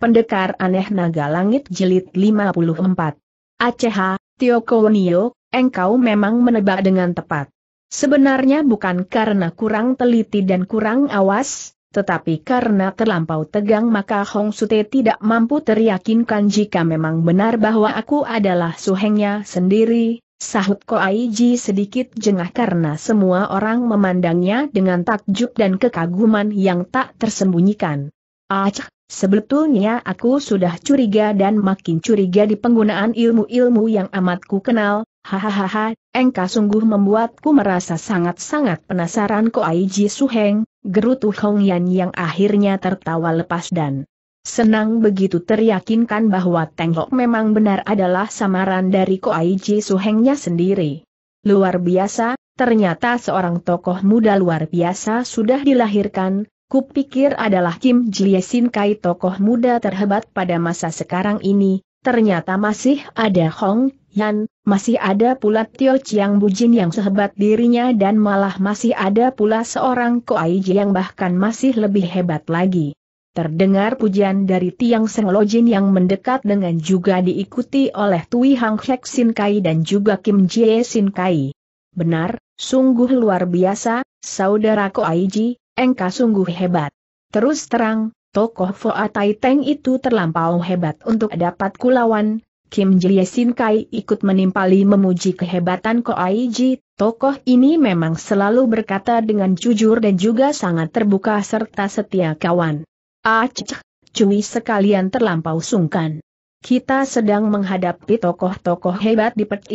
Pendekar Aneh Naga Langit jelit 54. Aceh, Tio Kowonio, engkau memang menebak dengan tepat. Sebenarnya bukan karena kurang teliti dan kurang awas, tetapi karena terlampau tegang maka Hong Sute tidak mampu teriyakinkan jika memang benar bahwa aku adalah suhengnya sendiri, sahut Ko Aiji sedikit jengah karena semua orang memandangnya dengan takjub dan kekaguman yang tak tersembunyikan. Aceh. Sebetulnya aku sudah curiga dan makin curiga di penggunaan ilmu-ilmu yang amat ku kenal, hahaha, engkau sungguh membuatku merasa sangat-sangat penasaran Ko Aiji Suheng, gerutu Hong Yan yang akhirnya tertawa lepas dan senang begitu teryakinkan bahwa Teng Hok memang benar adalah samaran dari Ko Aiji Suhengnya sendiri. Luar biasa, ternyata seorang tokoh muda luar biasa sudah dilahirkan, Kupikir adalah Kim Jie Sin Kai tokoh muda terhebat pada masa sekarang ini, ternyata masih ada Hong Yan, masih ada pula Tio Chiang Bujin yang sehebat dirinya dan malah masih ada pula seorang Koai yang bahkan masih lebih hebat lagi. Terdengar pujian dari Tiang Seng Lojin yang mendekat dengan juga diikuti oleh Tui Hang Hek Sin Kai dan juga Kim Jie Sin Kai. Benar, sungguh luar biasa, saudara Koaiji, engkau sungguh hebat. Terus terang, tokoh Foa Tai Teng itu terlampau hebat untuk dapat kulawan, Kim Jie Sin Kai ikut menimpali memuji kehebatan Ko Ji, tokoh ini memang selalu berkata dengan jujur dan juga sangat terbuka serta setia kawan. Acik, ah, cuy sekalian terlampau sungkan. Kita sedang menghadapi tokoh-tokoh hebat di Pek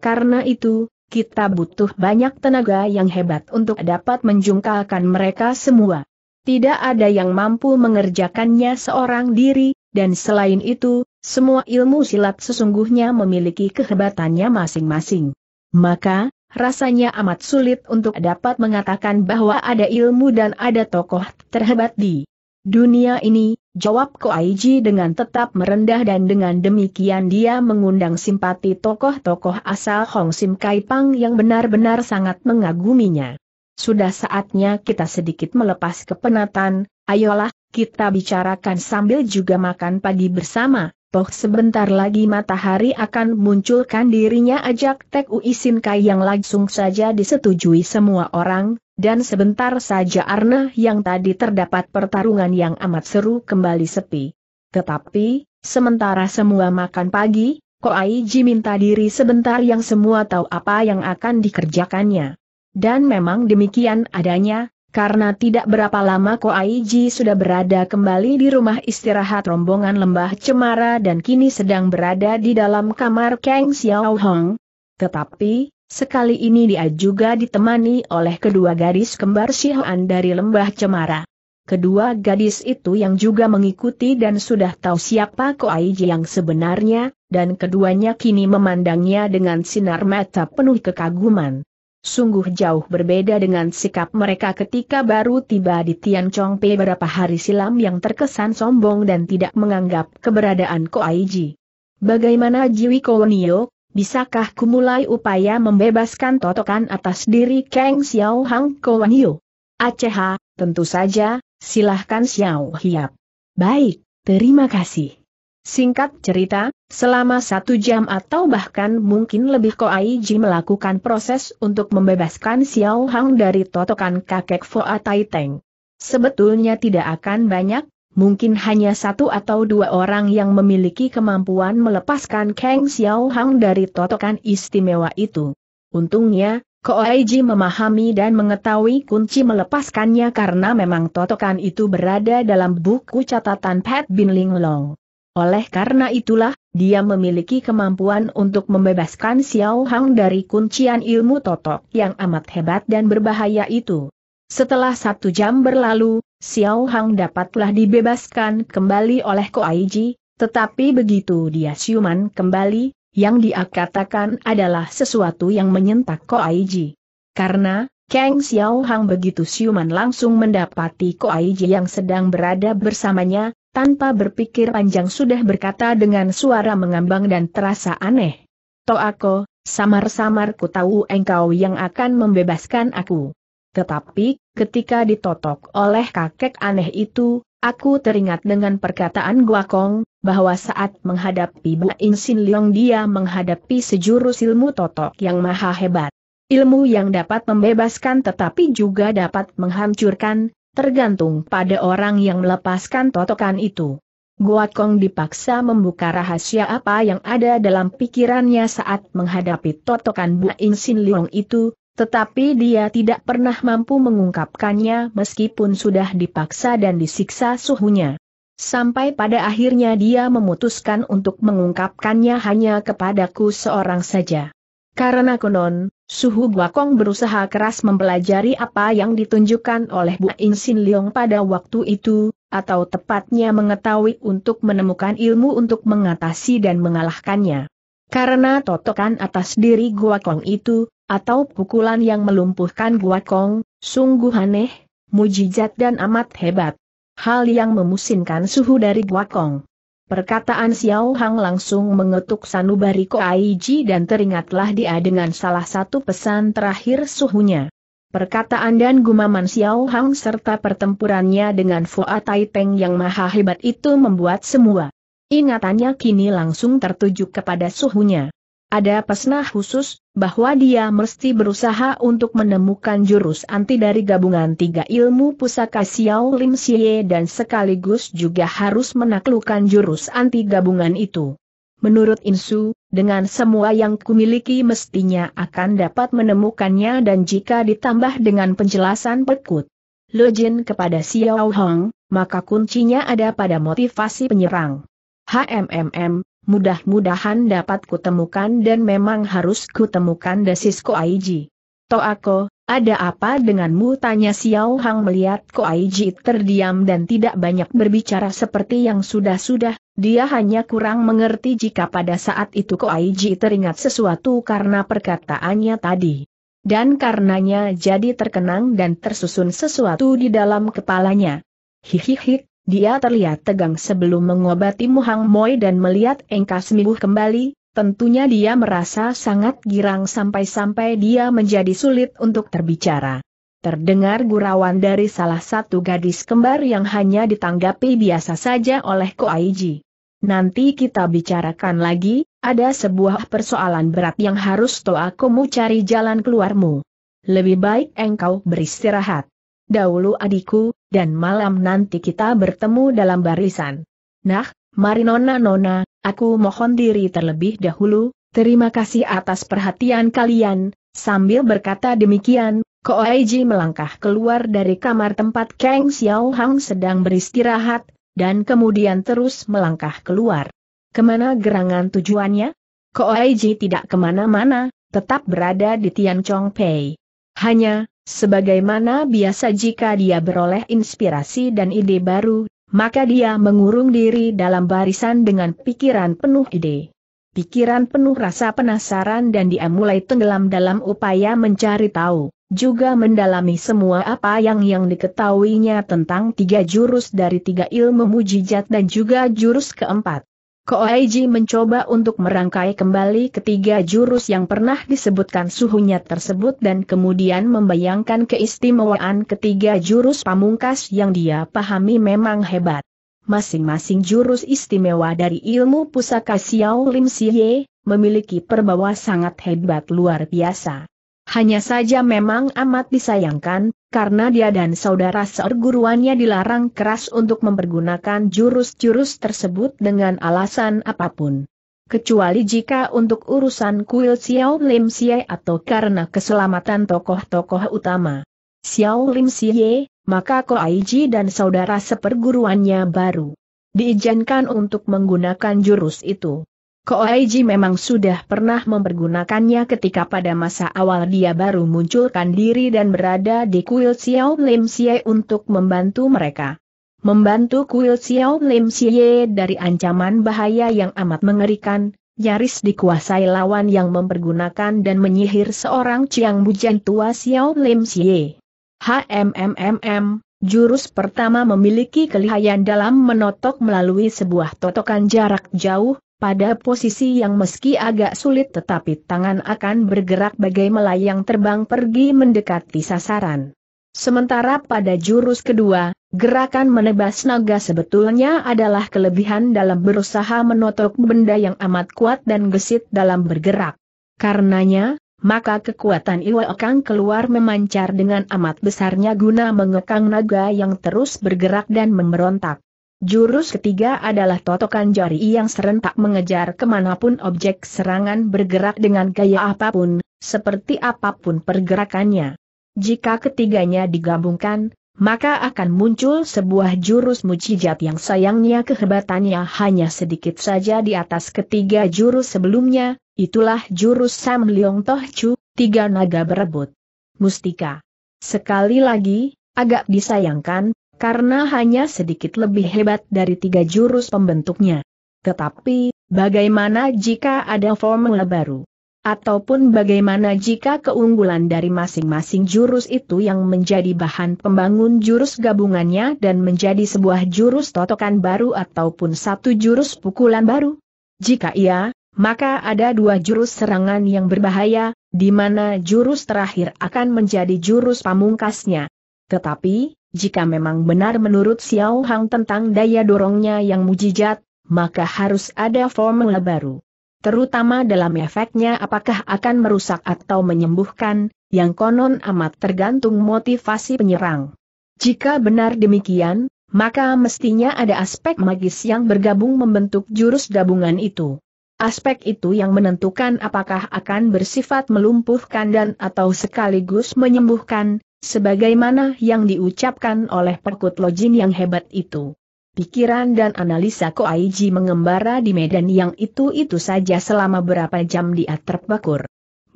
karena itu, kita butuh banyak tenaga yang hebat untuk dapat menjungkalkan mereka semua. Tidak ada yang mampu mengerjakannya seorang diri, dan selain itu, semua ilmu silat sesungguhnya memiliki kehebatannya masing-masing. Maka, rasanya amat sulit untuk dapat mengatakan bahwa ada ilmu dan ada tokoh terhebat di Dunia ini, jawab Ko Aiji dengan tetap merendah dan dengan demikian dia mengundang simpati tokoh-tokoh asal Hong Sim Kai Pang yang benar-benar sangat mengaguminya. Sudah saatnya kita sedikit melepas kepenatan, ayolah, kita bicarakan sambil juga makan pagi bersama, toh sebentar lagi matahari akan munculkan dirinya ajak Tek Uisin Kai yang langsung saja disetujui semua orang, dan sebentar saja Arna yang tadi terdapat pertarungan yang amat seru kembali sepi. Tetapi, sementara semua makan pagi, Ko Koaiji minta diri sebentar yang semua tahu apa yang akan dikerjakannya. Dan memang demikian adanya, karena tidak berapa lama Ko Koaiji sudah berada kembali di rumah istirahat rombongan lembah Cemara dan kini sedang berada di dalam kamar Kang Xiao Hong. Tetapi, Sekali ini dia juga ditemani oleh kedua gadis kembar Sihoan dari lembah Cemara. Kedua gadis itu yang juga mengikuti dan sudah tahu siapa Koaiji yang sebenarnya, dan keduanya kini memandangnya dengan sinar mata penuh kekaguman. Sungguh jauh berbeda dengan sikap mereka ketika baru tiba di Tian Tianchong beberapa hari silam yang terkesan sombong dan tidak menganggap keberadaan Koaiji. Bagaimana Jiwi Kowonio, bisakah ku mulai upaya membebaskan totokan atas diri Kang Xiao Hang Kuan Yu? Aceh, tentu saja, silahkan Xiao Hiap. Baik, terima kasih. Singkat cerita, selama satu jam atau bahkan mungkin lebih Koai Ji melakukan proses untuk membebaskan Xiao Hang dari totokan kakek Foa Teng. Sebetulnya tidak akan banyak, mungkin hanya satu atau dua orang yang memiliki kemampuan melepaskan Kang Xiao Hang dari totokan istimewa itu. Untungnya, Koaiji memahami dan mengetahui kunci melepaskannya karena memang totokan itu berada dalam buku catatan Pat Bin Ling Long. Oleh karena itulah, dia memiliki kemampuan untuk membebaskan Xiao Hang dari kuncian ilmu totok yang amat hebat dan berbahaya itu. Setelah satu jam berlalu, Xiao Hang dapatlah dibebaskan kembali oleh Ko Aiji, tetapi begitu dia siuman kembali, yang dia katakan adalah sesuatu yang menyentak Ko Aiji. Karena, Kang Xiao Hang begitu siuman langsung mendapati Ko Aiji yang sedang berada bersamanya, tanpa berpikir panjang sudah berkata dengan suara mengambang dan terasa aneh. aku, samar-samar ku tahu engkau yang akan membebaskan aku. Tetapi, ketika ditotok oleh kakek aneh itu, aku teringat dengan perkataan Guakong, bahwa saat menghadapi Bu Insin Leong dia menghadapi sejurus ilmu totok yang maha hebat. Ilmu yang dapat membebaskan tetapi juga dapat menghancurkan, tergantung pada orang yang melepaskan totokan itu. Guakong dipaksa membuka rahasia apa yang ada dalam pikirannya saat menghadapi totokan Bu Insin Leong itu, tetapi dia tidak pernah mampu mengungkapkannya meskipun sudah dipaksa dan disiksa suhunya. Sampai pada akhirnya dia memutuskan untuk mengungkapkannya hanya kepadaku seorang saja. Karena konon, Suhu Guakong berusaha keras mempelajari apa yang ditunjukkan oleh Bu Insin Sin Leong pada waktu itu, atau tepatnya mengetahui untuk menemukan ilmu untuk mengatasi dan mengalahkannya. Karena totokan atas diri Guakong itu, atau pukulan yang melumpuhkan Guakong, sungguh aneh, mujizat dan amat hebat. Hal yang memusinkan suhu dari Gua Kong. Perkataan Xiao Hang langsung mengetuk sanubari Ko Aiji dan teringatlah dia dengan salah satu pesan terakhir suhunya. Perkataan dan gumaman Xiao Hang serta pertempurannya dengan Fuat Tai yang maha hebat itu membuat semua ingatannya kini langsung tertuju kepada suhunya. Ada pesnah khusus, bahwa dia mesti berusaha untuk menemukan jurus anti dari gabungan tiga ilmu pusaka Xiao Lim Xie dan sekaligus juga harus menaklukkan jurus anti gabungan itu. Menurut Insu, dengan semua yang kumiliki mestinya akan dapat menemukannya dan jika ditambah dengan penjelasan Pekut Lojin kepada Xiao Hong, maka kuncinya ada pada motivasi penyerang. HMMM, mudah-mudahan dapat kutemukan dan memang harus kutemukan desis Ko Aiji. Toh aku, ada apa denganmu? Tanya Xiao Hang melihat Ko Aiji terdiam dan tidak banyak berbicara seperti yang sudah-sudah, dia hanya kurang mengerti jika pada saat itu Ko Aiji teringat sesuatu karena perkataannya tadi. Dan karenanya jadi terkenang dan tersusun sesuatu di dalam kepalanya. Hihihi, dia terlihat tegang sebelum mengobati Muhang Moi dan melihat Engka sembuh kembali, tentunya dia merasa sangat girang sampai-sampai dia menjadi sulit untuk terbicara. Terdengar gurauan dari salah satu gadis kembar yang hanya ditanggapi biasa saja oleh Ko Aiji. Nanti kita bicarakan lagi, ada sebuah persoalan berat yang harus toakumu cari jalan keluarmu. Lebih baik engkau beristirahat dahulu adikku, dan malam nanti kita bertemu dalam barisan. Nah, mari nona-nona, aku mohon diri terlebih dahulu, terima kasih atas perhatian kalian, sambil berkata demikian, Koaiji melangkah keluar dari kamar tempat Kang Xiao Hang sedang beristirahat, dan kemudian terus melangkah keluar. Kemana gerangan tujuannya? Koaiji tidak kemana-mana, tetap berada di Tian Chong Pei. Hanya, Sebagaimana biasa jika dia beroleh inspirasi dan ide baru, maka dia mengurung diri dalam barisan dengan pikiran penuh ide. Pikiran penuh rasa penasaran dan dia mulai tenggelam dalam upaya mencari tahu, juga mendalami semua apa yang yang diketahuinya tentang tiga jurus dari tiga ilmu mujizat dan juga jurus keempat. Koaiji mencoba untuk merangkai kembali ketiga jurus yang pernah disebutkan suhunya tersebut dan kemudian membayangkan keistimewaan ketiga jurus pamungkas yang dia pahami memang hebat. Masing-masing jurus istimewa dari ilmu pusaka Xiao Lim Siye, memiliki perbawa sangat hebat luar biasa. Hanya saja memang amat disayangkan, karena dia dan saudara seorguruannya dilarang keras untuk mempergunakan jurus-jurus tersebut dengan alasan apapun. Kecuali jika untuk urusan kuil Xiao Lim Xie atau karena keselamatan tokoh-tokoh utama. Xiao Lim Xie, maka Ko Ji dan saudara seperguruannya baru diizinkan untuk menggunakan jurus itu. Koaiji memang sudah pernah mempergunakannya ketika pada masa awal dia baru munculkan diri dan berada di kuil Xiao Lim Xie untuk membantu mereka. Membantu kuil Xiao Lim Xie dari ancaman bahaya yang amat mengerikan, nyaris dikuasai lawan yang mempergunakan dan menyihir seorang Chiang Bujan tua Xiao Lim Xie. Hmmm, Jurus pertama memiliki kelihayan dalam menotok melalui sebuah totokan jarak jauh, pada posisi yang meski agak sulit tetapi tangan akan bergerak bagai melayang terbang pergi mendekati sasaran. Sementara pada jurus kedua, gerakan menebas naga sebetulnya adalah kelebihan dalam berusaha menotok benda yang amat kuat dan gesit dalam bergerak. Karenanya, maka kekuatan Iwa Okang keluar memancar dengan amat besarnya guna mengekang naga yang terus bergerak dan memberontak. Jurus ketiga adalah totokan jari yang serentak mengejar kemanapun objek serangan bergerak dengan gaya apapun, seperti apapun pergerakannya. Jika ketiganya digabungkan, maka akan muncul sebuah jurus mujizat yang sayangnya kehebatannya hanya sedikit saja di atas ketiga jurus sebelumnya, itulah jurus Sam Leong Toh Chu, tiga naga berebut. Mustika. Sekali lagi, agak disayangkan, karena hanya sedikit lebih hebat dari tiga jurus pembentuknya. Tetapi, bagaimana jika ada formula baru? Ataupun bagaimana jika keunggulan dari masing-masing jurus itu yang menjadi bahan pembangun jurus gabungannya dan menjadi sebuah jurus totokan baru ataupun satu jurus pukulan baru? Jika iya, maka ada dua jurus serangan yang berbahaya, di mana jurus terakhir akan menjadi jurus pamungkasnya. Tetapi, jika memang benar menurut Xiao Hang tentang daya dorongnya yang mujijat, maka harus ada formula baru. Terutama dalam efeknya apakah akan merusak atau menyembuhkan, yang konon amat tergantung motivasi penyerang. Jika benar demikian, maka mestinya ada aspek magis yang bergabung membentuk jurus gabungan itu. Aspek itu yang menentukan apakah akan bersifat melumpuhkan dan atau sekaligus menyembuhkan, sebagaimana yang diucapkan oleh perkut lojin yang hebat itu. Pikiran dan analisa Ko Aiji mengembara di medan yang itu-itu saja selama berapa jam dia terpakur.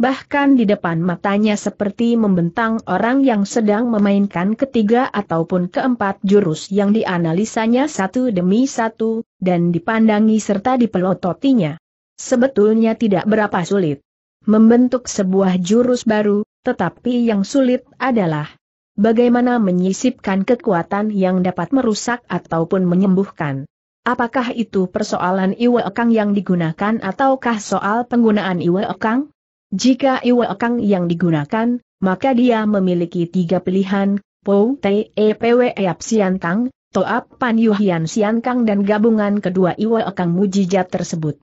Bahkan di depan matanya seperti membentang orang yang sedang memainkan ketiga ataupun keempat jurus yang dianalisanya satu demi satu, dan dipandangi serta dipelototinya. Sebetulnya tidak berapa sulit. Membentuk sebuah jurus baru, tetapi yang sulit adalah bagaimana menyisipkan kekuatan yang dapat merusak ataupun menyembuhkan. Apakah itu persoalan Iwa Ekang yang digunakan ataukah soal penggunaan Iwa Ekang? Jika Iwa Ekang yang digunakan, maka dia memiliki tiga pilihan, Pou Te E Pwe Eap Siantang, Toap Pan Yuhian Siankang dan gabungan kedua Iwa Ekang Mujijat tersebut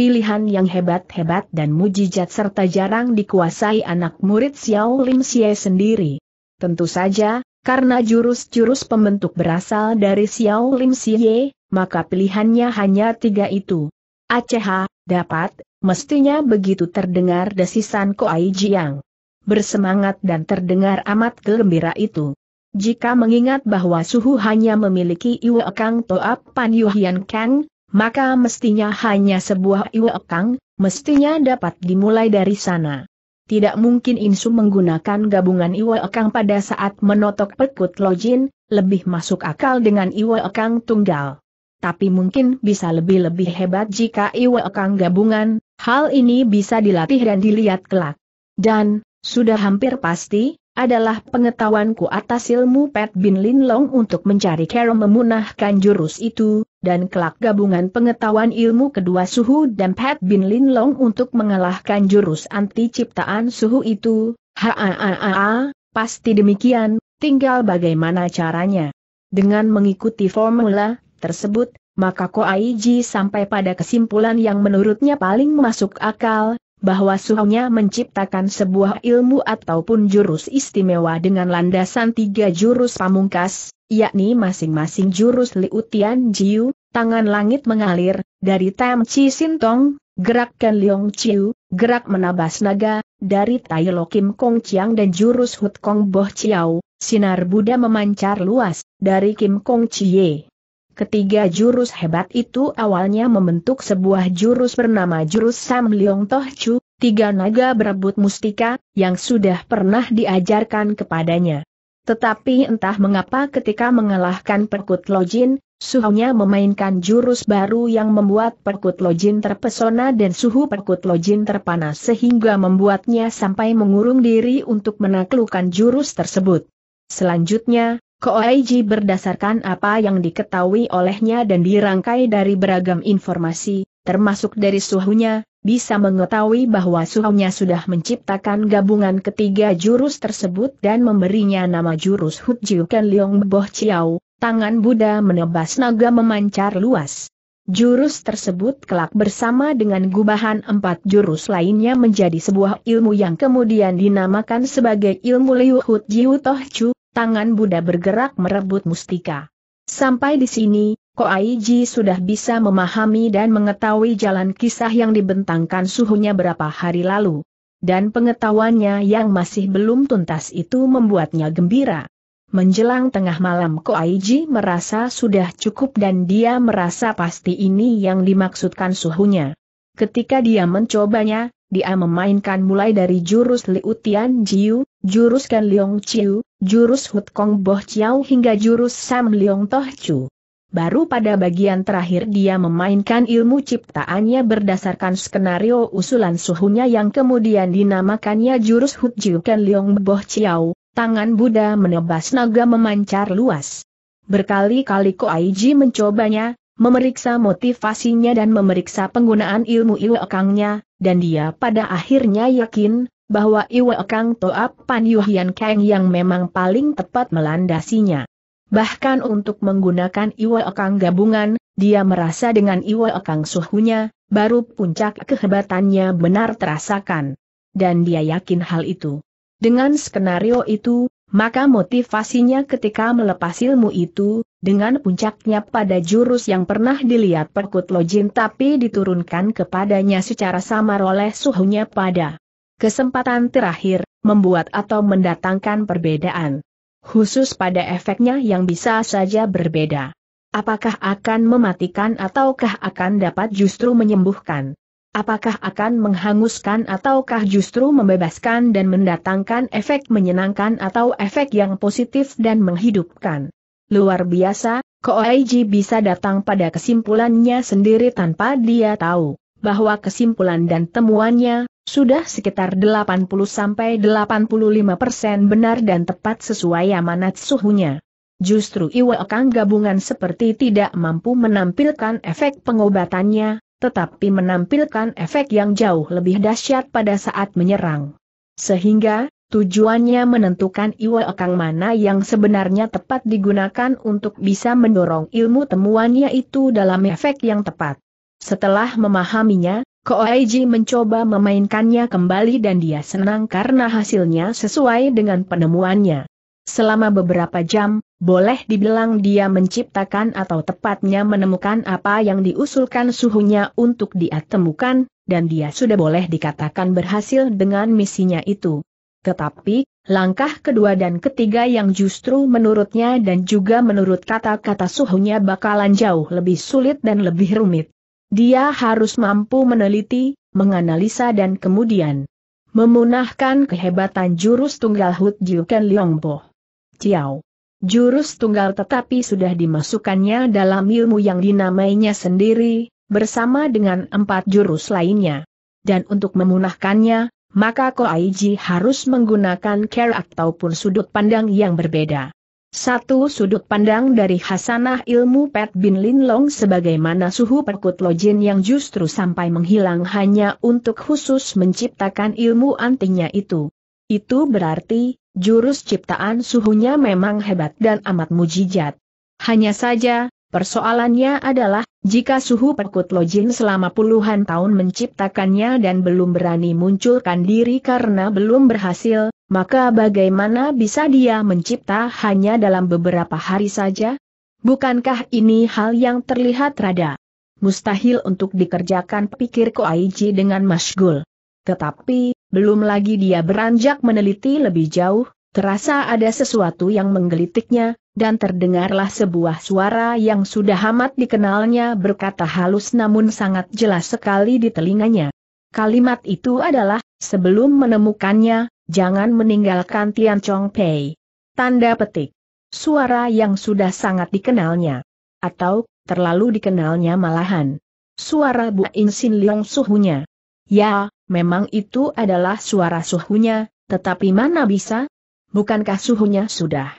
pilihan yang hebat-hebat dan mujizat serta jarang dikuasai anak murid Xiao Lim Xie sendiri. Tentu saja, karena jurus-jurus pembentuk berasal dari Xiao Lim Xie, maka pilihannya hanya tiga itu. Aceh, dapat, mestinya begitu terdengar desisan Koai Jiang. Bersemangat dan terdengar amat gembira itu. Jika mengingat bahwa Suhu hanya memiliki Iwe Kang Toap Pan Yuhian Kang, maka mestinya hanya sebuah iwekang, mestinya dapat dimulai dari sana. Tidak mungkin Insu menggunakan gabungan iwekang pada saat menotok pekut lojin, lebih masuk akal dengan iwekang tunggal. Tapi mungkin bisa lebih-lebih hebat jika iwekang gabungan, hal ini bisa dilatih dan dilihat kelak. Dan, sudah hampir pasti, adalah pengetahuanku atas ilmu Pat Bin lin long untuk mencari Carol memunahkan jurus itu, dan kelak gabungan pengetahuan ilmu kedua suhu dan Pat Bin Lin Long untuk mengalahkan jurus anti ciptaan suhu itu, haaaaa, pasti demikian, tinggal bagaimana caranya. Dengan mengikuti formula tersebut, maka Ko Koaiji sampai pada kesimpulan yang menurutnya paling masuk akal, bahwa suhunya menciptakan sebuah ilmu ataupun jurus istimewa dengan landasan tiga jurus pamungkas, yakni masing-masing jurus Liutian Tian Jiu, tangan langit mengalir, dari Tam Chi Sintong, gerakkan liong Chiu, gerak menabas naga, dari Tai Lo Kim Kong Chiang dan jurus Hut Kong Boh Chiao, sinar Buddha memancar luas, dari Kim Kong Chie. Ketiga jurus hebat itu awalnya membentuk sebuah jurus bernama jurus Sam Leong Toh Chu, tiga naga berebut mustika, yang sudah pernah diajarkan kepadanya. Tetapi entah mengapa ketika mengalahkan Perkut Lojin, Suhunya memainkan jurus baru yang membuat Perkut Lojin terpesona dan suhu Perkut Lojin terpanas sehingga membuatnya sampai mengurung diri untuk menaklukkan jurus tersebut. Selanjutnya, Koaiji berdasarkan apa yang diketahui olehnya dan dirangkai dari beragam informasi, termasuk dari suhunya, bisa mengetahui bahwa suhunya sudah menciptakan gabungan ketiga jurus tersebut dan memberinya nama jurus Hutjiukan Liong Boh Chiao, tangan Buddha menebas naga memancar luas. Jurus tersebut kelak bersama dengan gubahan empat jurus lainnya menjadi sebuah ilmu yang kemudian dinamakan sebagai ilmu Liu Hu Jiu Toh Chu, tangan Buddha bergerak merebut mustika. Sampai di sini, Ko Koaiji sudah bisa memahami dan mengetahui jalan kisah yang dibentangkan suhunya berapa hari lalu. Dan pengetahuannya yang masih belum tuntas itu membuatnya gembira. Menjelang tengah malam Ko Koaiji merasa sudah cukup dan dia merasa pasti ini yang dimaksudkan suhunya. Ketika dia mencobanya, dia memainkan mulai dari jurus Liutian Tian Jiu, jurus Kan Leong Chiu, jurus Hut Kong Boh Chiao hingga jurus Sam Leong Toh Chu baru pada bagian terakhir dia memainkan ilmu ciptaannya berdasarkan skenario usulan suhunya yang kemudian dinamakannya jurus Ken Liong Boh Chiao, tangan Buddha menebas naga memancar luas. Berkali-kali Ko Ji mencobanya, memeriksa motivasinya dan memeriksa penggunaan ilmu Iwekangnya, dan dia pada akhirnya yakin, bahwa Iwekang Toap Pan Yuhian Kang yang memang paling tepat melandasinya. Bahkan untuk menggunakan Iwa Ekang gabungan, dia merasa dengan Iwa Ekang suhunya, baru puncak kehebatannya benar terasakan. Dan dia yakin hal itu. Dengan skenario itu, maka motivasinya ketika melepas ilmu itu, dengan puncaknya pada jurus yang pernah dilihat Perkut Lojin tapi diturunkan kepadanya secara samar oleh suhunya pada kesempatan terakhir, membuat atau mendatangkan perbedaan khusus pada efeknya yang bisa saja berbeda. Apakah akan mematikan ataukah akan dapat justru menyembuhkan? Apakah akan menghanguskan ataukah justru membebaskan dan mendatangkan efek menyenangkan atau efek yang positif dan menghidupkan? Luar biasa, Koaiji bisa datang pada kesimpulannya sendiri tanpa dia tahu bahwa kesimpulan dan temuannya sudah sekitar 80-85% persen benar dan tepat sesuai amanat suhunya. Justru Iwa Kang gabungan seperti tidak mampu menampilkan efek pengobatannya, tetapi menampilkan efek yang jauh lebih dahsyat pada saat menyerang. Sehingga, tujuannya menentukan Iwa Kang mana yang sebenarnya tepat digunakan untuk bisa mendorong ilmu temuannya itu dalam efek yang tepat. Setelah memahaminya, Koaiji mencoba memainkannya kembali dan dia senang karena hasilnya sesuai dengan penemuannya. Selama beberapa jam, boleh dibilang dia menciptakan atau tepatnya menemukan apa yang diusulkan suhunya untuk dia temukan, dan dia sudah boleh dikatakan berhasil dengan misinya itu. Tetapi, langkah kedua dan ketiga yang justru menurutnya dan juga menurut kata-kata suhunya bakalan jauh lebih sulit dan lebih rumit. Dia harus mampu meneliti, menganalisa dan kemudian memunahkan kehebatan jurus tunggal Hut Jiuken Ken Liongbo. Ciao. Jurus tunggal tetapi sudah dimasukkannya dalam ilmu yang dinamainya sendiri, bersama dengan empat jurus lainnya. Dan untuk memunahkannya, maka Ko Aiji harus menggunakan care ataupun sudut pandang yang berbeda. Satu sudut pandang dari Hasanah ilmu Pat Bin Lin Long, sebagaimana suhu perkut lojin yang justru sampai menghilang hanya untuk khusus menciptakan ilmu antingnya itu. Itu berarti, jurus ciptaan suhunya memang hebat dan amat mujijat. Hanya saja, persoalannya adalah, jika suhu perkut lojin selama puluhan tahun menciptakannya dan belum berani munculkan diri karena belum berhasil, maka bagaimana bisa dia mencipta hanya dalam beberapa hari saja? Bukankah ini hal yang terlihat rada mustahil untuk dikerjakan pikir Koaiji dengan masgul. Tetapi, belum lagi dia beranjak meneliti lebih jauh, terasa ada sesuatu yang menggelitiknya, dan terdengarlah sebuah suara yang sudah amat dikenalnya berkata halus namun sangat jelas sekali di telinganya. Kalimat itu adalah, sebelum menemukannya, Jangan meninggalkan Tian Chong Pei. Tanda petik. Suara yang sudah sangat dikenalnya. Atau, terlalu dikenalnya malahan. Suara Bu In Sin suhunya. Ya, memang itu adalah suara suhunya, tetapi mana bisa? Bukankah suhunya sudah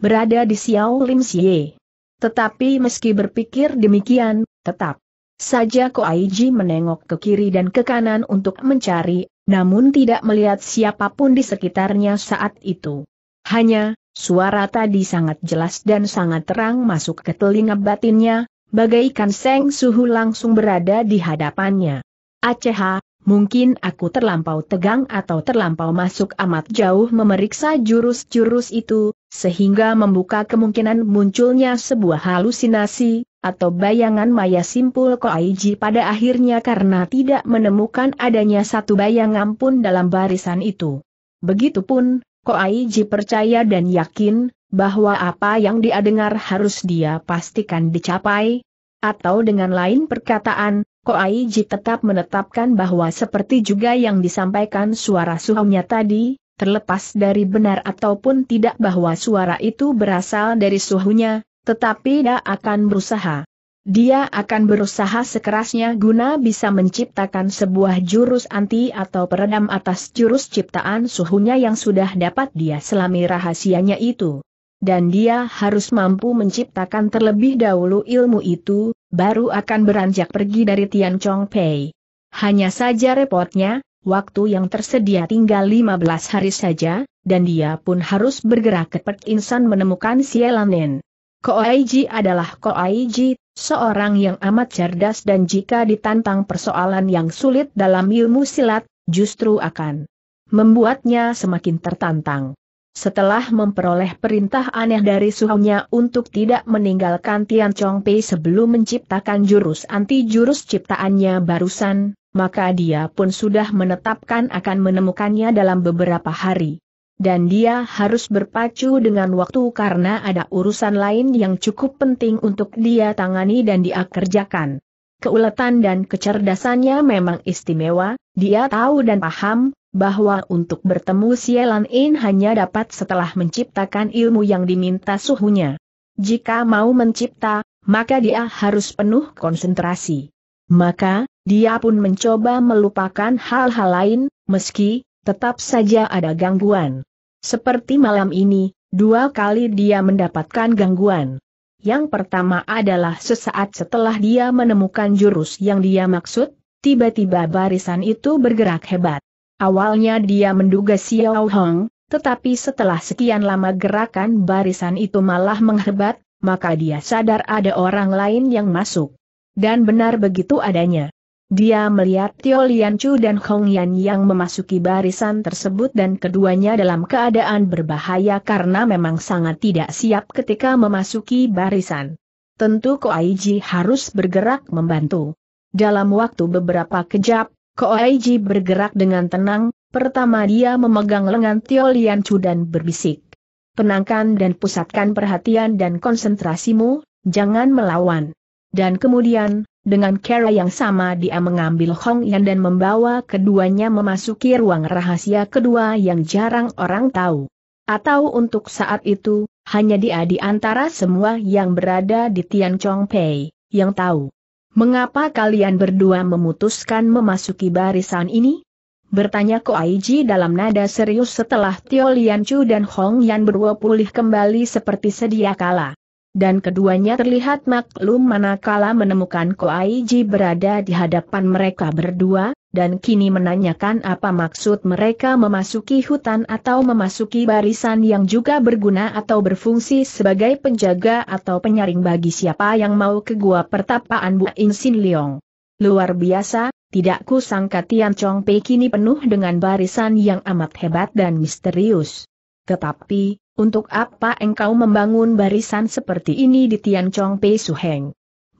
berada di Xiao Lim Xie? Tetapi meski berpikir demikian, tetap saja Ko Aiji menengok ke kiri dan ke kanan untuk mencari namun tidak melihat siapapun di sekitarnya saat itu. Hanya, suara tadi sangat jelas dan sangat terang masuk ke telinga batinnya, bagaikan Seng Suhu langsung berada di hadapannya. Aceh, mungkin aku terlampau tegang atau terlampau masuk amat jauh memeriksa jurus-jurus itu, sehingga membuka kemungkinan munculnya sebuah halusinasi, atau bayangan maya simpul Koaiji pada akhirnya karena tidak menemukan adanya satu bayangan pun dalam barisan itu. Begitupun, Koaiji percaya dan yakin, bahwa apa yang dia dengar harus dia pastikan dicapai, atau dengan lain perkataan, Koaiji tetap menetapkan bahwa seperti juga yang disampaikan suara suhunya tadi, terlepas dari benar ataupun tidak bahwa suara itu berasal dari suhunya, tetapi dia akan berusaha. Dia akan berusaha sekerasnya guna bisa menciptakan sebuah jurus anti atau peredam atas jurus ciptaan suhunya yang sudah dapat dia selami rahasianya itu. Dan dia harus mampu menciptakan terlebih dahulu ilmu itu, baru akan beranjak pergi dari Tian Chong Pei. Hanya saja repotnya, waktu yang tersedia tinggal 15 hari saja, dan dia pun harus bergerak ke insan menemukan Sielanen. Koaiji adalah Koaiji, seorang yang amat cerdas dan jika ditantang persoalan yang sulit dalam ilmu silat, justru akan membuatnya semakin tertantang. Setelah memperoleh perintah aneh dari suhunya untuk tidak meninggalkan Tian Chong Pei sebelum menciptakan jurus anti jurus ciptaannya barusan, maka dia pun sudah menetapkan akan menemukannya dalam beberapa hari dan dia harus berpacu dengan waktu karena ada urusan lain yang cukup penting untuk dia tangani dan dia kerjakan. Keuletan dan kecerdasannya memang istimewa, dia tahu dan paham, bahwa untuk bertemu Sielan In hanya dapat setelah menciptakan ilmu yang diminta suhunya. Jika mau mencipta, maka dia harus penuh konsentrasi. Maka, dia pun mencoba melupakan hal-hal lain, meski tetap saja ada gangguan. Seperti malam ini, dua kali dia mendapatkan gangguan. Yang pertama adalah sesaat setelah dia menemukan jurus yang dia maksud, tiba-tiba barisan itu bergerak hebat. Awalnya dia menduga Xiao Hong, tetapi setelah sekian lama gerakan barisan itu malah menghebat, maka dia sadar ada orang lain yang masuk. Dan benar begitu adanya. Dia melihat Tio Chu dan Hong Yan yang memasuki barisan tersebut dan keduanya dalam keadaan berbahaya karena memang sangat tidak siap ketika memasuki barisan. Tentu Ko Koaiji harus bergerak membantu. Dalam waktu beberapa kejap, Ko Koaiji bergerak dengan tenang, pertama dia memegang lengan Tio Chu dan berbisik. Penangkan dan pusatkan perhatian dan konsentrasimu, jangan melawan. Dan kemudian, dengan cara yang sama dia mengambil Hong Yan dan membawa keduanya memasuki ruang rahasia kedua yang jarang orang tahu. Atau untuk saat itu, hanya dia di antara semua yang berada di Tian Chong Pei, yang tahu. Mengapa kalian berdua memutuskan memasuki barisan ini? Bertanya Ko Aiji dalam nada serius setelah Tio Lian Chu dan Hong Yan berwa pulih kembali seperti sedia kala dan keduanya terlihat maklum manakala menemukan Koaiji berada di hadapan mereka berdua, dan kini menanyakan apa maksud mereka memasuki hutan atau memasuki barisan yang juga berguna atau berfungsi sebagai penjaga atau penyaring bagi siapa yang mau ke gua pertapaan Bu Insin Leong. Luar biasa, tidak kusangka Tian Chong Pei kini penuh dengan barisan yang amat hebat dan misterius. Tetapi, untuk apa engkau membangun barisan seperti ini di Tian Chongpei Pei Heng?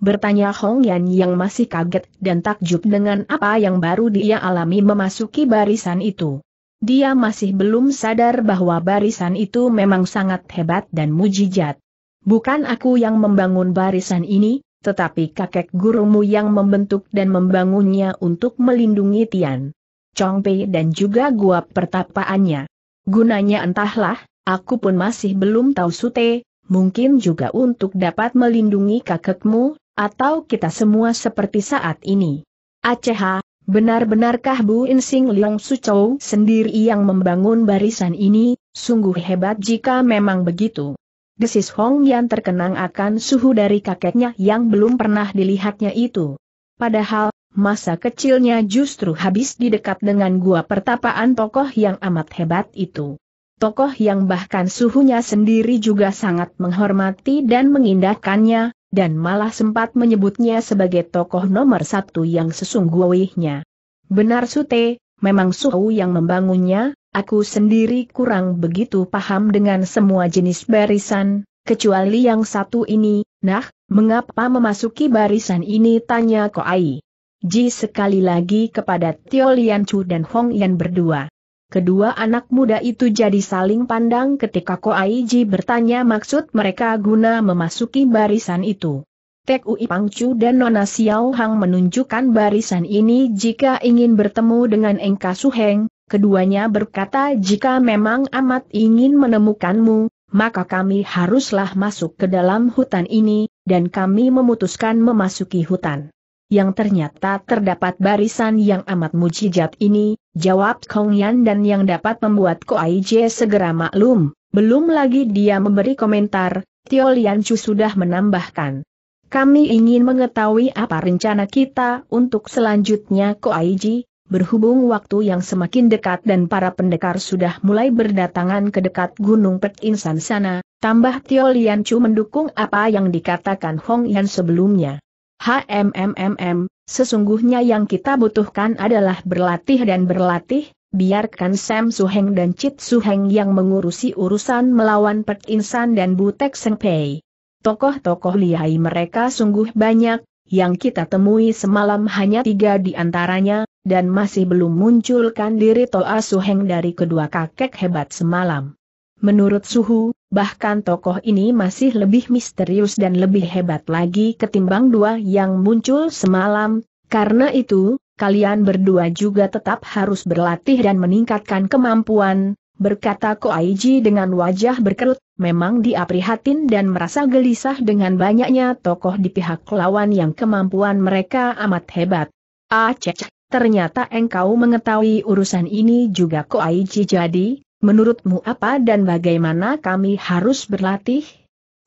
Bertanya Hong Yan yang masih kaget dan takjub dengan apa yang baru dia alami memasuki barisan itu. Dia masih belum sadar bahwa barisan itu memang sangat hebat dan mujizat. Bukan aku yang membangun barisan ini, tetapi kakek gurumu yang membentuk dan membangunnya untuk melindungi Tian. Chongpei dan juga gua pertapaannya. Gunanya entahlah, aku pun masih belum tahu sute, mungkin juga untuk dapat melindungi kakekmu, atau kita semua seperti saat ini. Aceh, benar-benarkah Bu Insing Liang Sucou sendiri yang membangun barisan ini, sungguh hebat jika memang begitu. Desis Hong yang terkenang akan suhu dari kakeknya yang belum pernah dilihatnya itu. Padahal, masa kecilnya justru habis didekat dengan gua pertapaan tokoh yang amat hebat itu. Tokoh yang bahkan suhunya sendiri juga sangat menghormati dan mengindahkannya, dan malah sempat menyebutnya sebagai tokoh nomor satu yang sesungguhnya. Benar Sute, memang Suhu yang membangunnya, aku sendiri kurang begitu paham dengan semua jenis barisan, kecuali yang satu ini, nah, mengapa memasuki barisan ini tanya Koai. Ji sekali lagi kepada Tio Lian Chu dan Hong Yan berdua. Kedua anak muda itu jadi saling pandang ketika Ko Ai Ji bertanya maksud mereka guna memasuki barisan itu. Tek Ui Pang Chu dan Nona Xiao Hang menunjukkan barisan ini jika ingin bertemu dengan Engka Su Heng, keduanya berkata jika memang amat ingin menemukanmu, maka kami haruslah masuk ke dalam hutan ini, dan kami memutuskan memasuki hutan yang ternyata terdapat barisan yang amat mujizat ini, jawab Kong Yan dan yang dapat membuat Koai Jie segera maklum, belum lagi dia memberi komentar, Tio Lian Chu sudah menambahkan. Kami ingin mengetahui apa rencana kita untuk selanjutnya Koai Ji, berhubung waktu yang semakin dekat dan para pendekar sudah mulai berdatangan ke dekat Gunung Pek Insan sana, tambah Tio Lian Chu mendukung apa yang dikatakan Hong Yan sebelumnya. HMMMM, sesungguhnya yang kita butuhkan adalah berlatih dan berlatih, biarkan Sam Suheng dan Chit Suheng yang mengurusi urusan melawan Pek Insan dan Butek Sengpei. Tokoh-tokoh lihai mereka sungguh banyak, yang kita temui semalam hanya tiga di antaranya, dan masih belum munculkan diri Toa Suheng dari kedua kakek hebat semalam. Menurut Suhu, bahkan tokoh ini masih lebih misterius dan lebih hebat lagi ketimbang dua yang muncul semalam, karena itu, kalian berdua juga tetap harus berlatih dan meningkatkan kemampuan, berkata Ko Aiji dengan wajah berkerut, memang dia prihatin dan merasa gelisah dengan banyaknya tokoh di pihak lawan yang kemampuan mereka amat hebat. Ah, cek, ternyata engkau mengetahui urusan ini juga Ko Aiji jadi, Menurutmu apa dan bagaimana kami harus berlatih?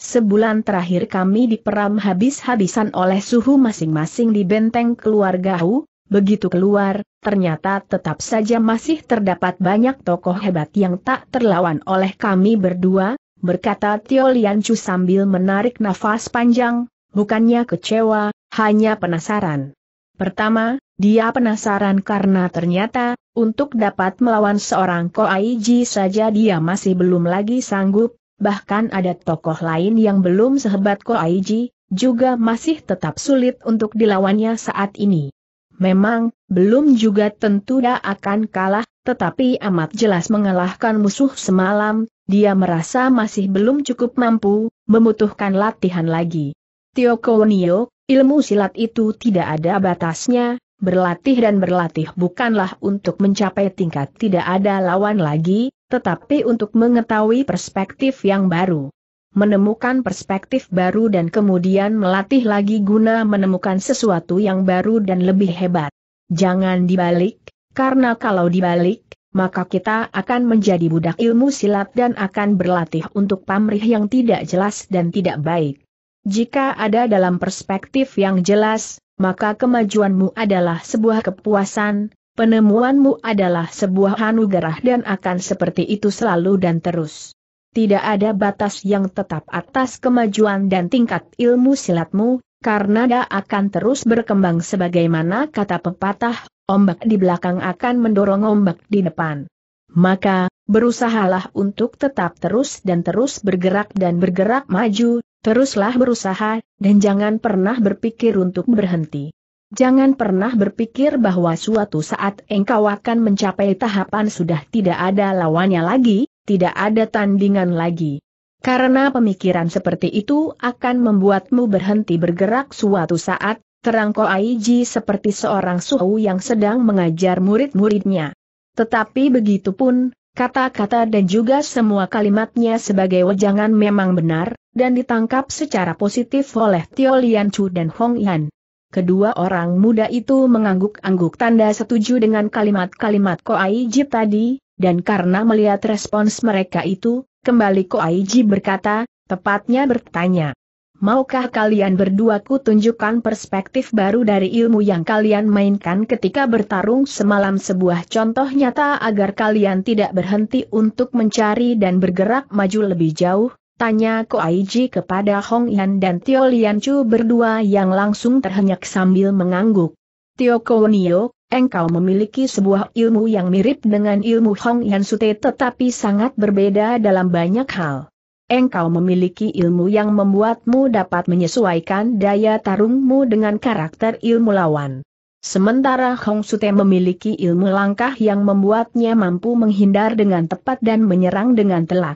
Sebulan terakhir kami diperam habis-habisan oleh suhu masing-masing di benteng keluarga Hu, begitu keluar, ternyata tetap saja masih terdapat banyak tokoh hebat yang tak terlawan oleh kami berdua, berkata Tio Lian Chu sambil menarik nafas panjang, bukannya kecewa, hanya penasaran. Pertama, dia penasaran karena ternyata, untuk dapat melawan seorang Koaiji saja dia masih belum lagi sanggup, bahkan ada tokoh lain yang belum sehebat Koaiji, juga masih tetap sulit untuk dilawannya saat ini. Memang, belum juga tentu dia akan kalah, tetapi amat jelas mengalahkan musuh semalam, dia merasa masih belum cukup mampu, membutuhkan latihan lagi. Tio Konio, Ilmu silat itu tidak ada batasnya, berlatih dan berlatih bukanlah untuk mencapai tingkat tidak ada lawan lagi, tetapi untuk mengetahui perspektif yang baru. Menemukan perspektif baru dan kemudian melatih lagi guna menemukan sesuatu yang baru dan lebih hebat. Jangan dibalik, karena kalau dibalik, maka kita akan menjadi budak ilmu silat dan akan berlatih untuk pamrih yang tidak jelas dan tidak baik. Jika ada dalam perspektif yang jelas, maka kemajuanmu adalah sebuah kepuasan, penemuanmu adalah sebuah anugerah dan akan seperti itu selalu dan terus. Tidak ada batas yang tetap atas kemajuan dan tingkat ilmu silatmu, karena dia akan terus berkembang sebagaimana kata pepatah, ombak di belakang akan mendorong ombak di depan. Maka, berusahalah untuk tetap terus dan terus bergerak dan bergerak maju, Teruslah berusaha, dan jangan pernah berpikir untuk berhenti. Jangan pernah berpikir bahwa suatu saat engkau akan mencapai tahapan sudah tidak ada lawannya lagi, tidak ada tandingan lagi. Karena pemikiran seperti itu akan membuatmu berhenti bergerak suatu saat, terang Aiji seperti seorang suhu yang sedang mengajar murid-muridnya. Tetapi begitu pun, Kata-kata dan juga semua kalimatnya sebagai wejangan memang benar, dan ditangkap secara positif oleh Tio Lian Chu dan Hong Yan. Kedua orang muda itu mengangguk-angguk tanda setuju dengan kalimat-kalimat Ai Ji tadi, dan karena melihat respons mereka itu, kembali Ai Ji berkata, tepatnya bertanya. Maukah kalian berdua ku tunjukkan perspektif baru dari ilmu yang kalian mainkan ketika bertarung semalam sebuah contoh nyata agar kalian tidak berhenti untuk mencari dan bergerak maju lebih jauh? Tanya Ko Aiji kepada Hong Yan dan Tio Lian Chu berdua yang langsung terhenyak sambil mengangguk. Tio Kounio, engkau memiliki sebuah ilmu yang mirip dengan ilmu Hong Yan Sute tetapi sangat berbeda dalam banyak hal engkau memiliki ilmu yang membuatmu dapat menyesuaikan daya tarungmu dengan karakter ilmu lawan. Sementara Hong Sute memiliki ilmu langkah yang membuatnya mampu menghindar dengan tepat dan menyerang dengan telak.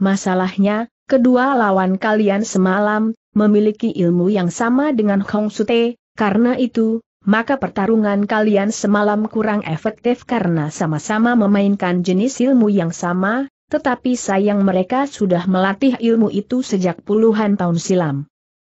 Masalahnya, kedua lawan kalian semalam, memiliki ilmu yang sama dengan Hong Sute, karena itu, maka pertarungan kalian semalam kurang efektif karena sama-sama memainkan jenis ilmu yang sama, tetapi sayang mereka sudah melatih ilmu itu sejak puluhan tahun silam.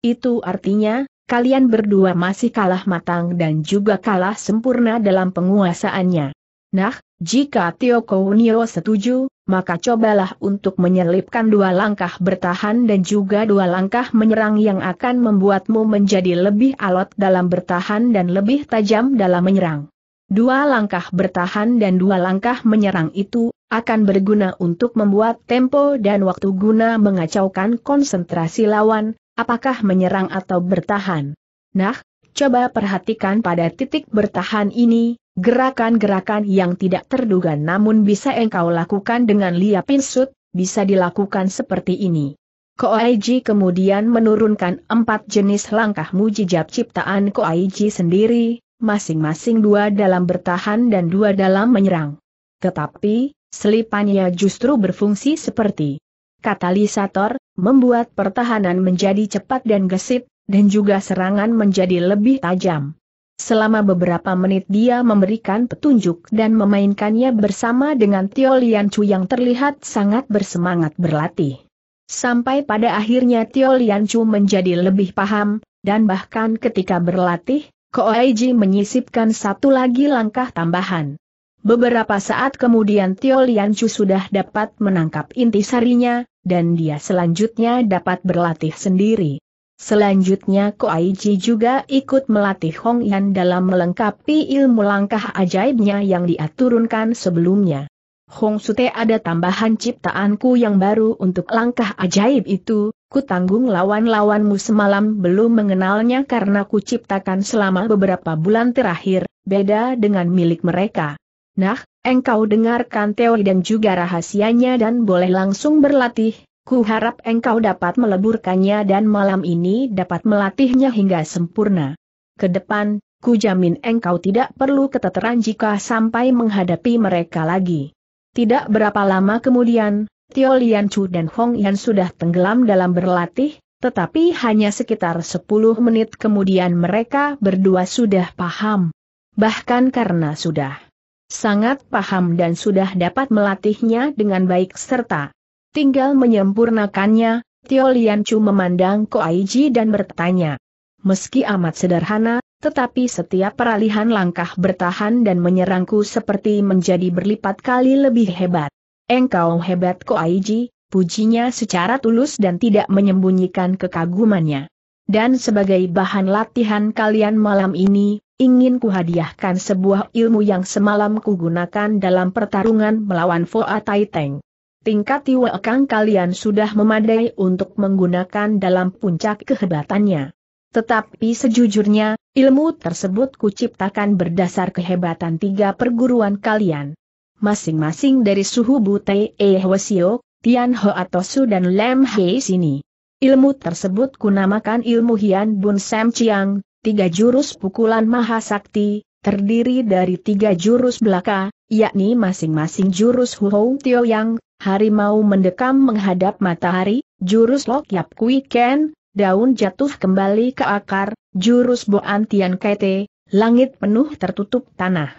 Itu artinya, kalian berdua masih kalah matang dan juga kalah sempurna dalam penguasaannya. Nah, jika Tio Kounio setuju, maka cobalah untuk menyelipkan dua langkah bertahan dan juga dua langkah menyerang yang akan membuatmu menjadi lebih alot dalam bertahan dan lebih tajam dalam menyerang. Dua langkah bertahan dan dua langkah menyerang itu, akan berguna untuk membuat tempo dan waktu guna mengacaukan konsentrasi lawan, apakah menyerang atau bertahan. Nah, coba perhatikan pada titik bertahan ini, gerakan-gerakan yang tidak terduga namun bisa engkau lakukan dengan liapin sud, bisa dilakukan seperti ini. Koaiji kemudian menurunkan empat jenis langkah mujijab ciptaan Koaiji sendiri, masing-masing dua dalam bertahan dan dua dalam menyerang. Tetapi, selipannya justru berfungsi seperti katalisator, membuat pertahanan menjadi cepat dan gesit, dan juga serangan menjadi lebih tajam. Selama beberapa menit dia memberikan petunjuk dan memainkannya bersama dengan Tio Lian Chu yang terlihat sangat bersemangat berlatih. Sampai pada akhirnya Tio Lian Chu menjadi lebih paham, dan bahkan ketika berlatih, Koaiji menyisipkan satu lagi langkah tambahan. Beberapa saat kemudian Tio Lianchu sudah dapat menangkap intisarinya, dan dia selanjutnya dapat berlatih sendiri. Selanjutnya Koaiji juga ikut melatih Hong Yan dalam melengkapi ilmu langkah ajaibnya yang dia turunkan sebelumnya. Hong Sute ada tambahan ciptaanku yang baru untuk langkah ajaib itu, ku tanggung lawan-lawanmu semalam belum mengenalnya karena ku ciptakan selama beberapa bulan terakhir, beda dengan milik mereka. Nah, engkau dengarkan teori dan juga rahasianya dan boleh langsung berlatih, ku harap engkau dapat meleburkannya dan malam ini dapat melatihnya hingga sempurna. Kedepan, ku jamin engkau tidak perlu keteteran jika sampai menghadapi mereka lagi. Tidak berapa lama kemudian, Tio Lian Chu dan Hong Yan sudah tenggelam dalam berlatih, tetapi hanya sekitar 10 menit kemudian mereka berdua sudah paham. Bahkan karena sudah sangat paham dan sudah dapat melatihnya dengan baik serta tinggal menyempurnakannya, Tio Lian Chu memandang Ko Aiji dan bertanya. Meski amat sederhana, tetapi setiap peralihan langkah bertahan dan menyerangku seperti menjadi berlipat kali lebih hebat. Engkau hebat Aiji, pujinya secara tulus dan tidak menyembunyikan kekagumannya. Dan sebagai bahan latihan kalian malam ini, ingin kuhadiahkan sebuah ilmu yang semalam kugunakan dalam pertarungan melawan Foa Taiteng. Tingkat Iwakang kalian sudah memadai untuk menggunakan dalam puncak kehebatannya. Tetapi sejujurnya, Ilmu tersebut kuciptakan berdasar kehebatan tiga perguruan kalian. Masing-masing dari suhu Bute Ehwasio, Tian Ho Su dan Lem Hei sini. Ilmu tersebut kunamakan ilmu Hian Bun Sam Chiang, tiga jurus pukulan mahasakti, terdiri dari tiga jurus belaka, yakni masing-masing jurus Huhou Tio Yang, harimau mendekam menghadap matahari, jurus Lok Yap Kui Ken, daun jatuh kembali ke akar, jurus Boan Tian Kete, langit penuh tertutup tanah.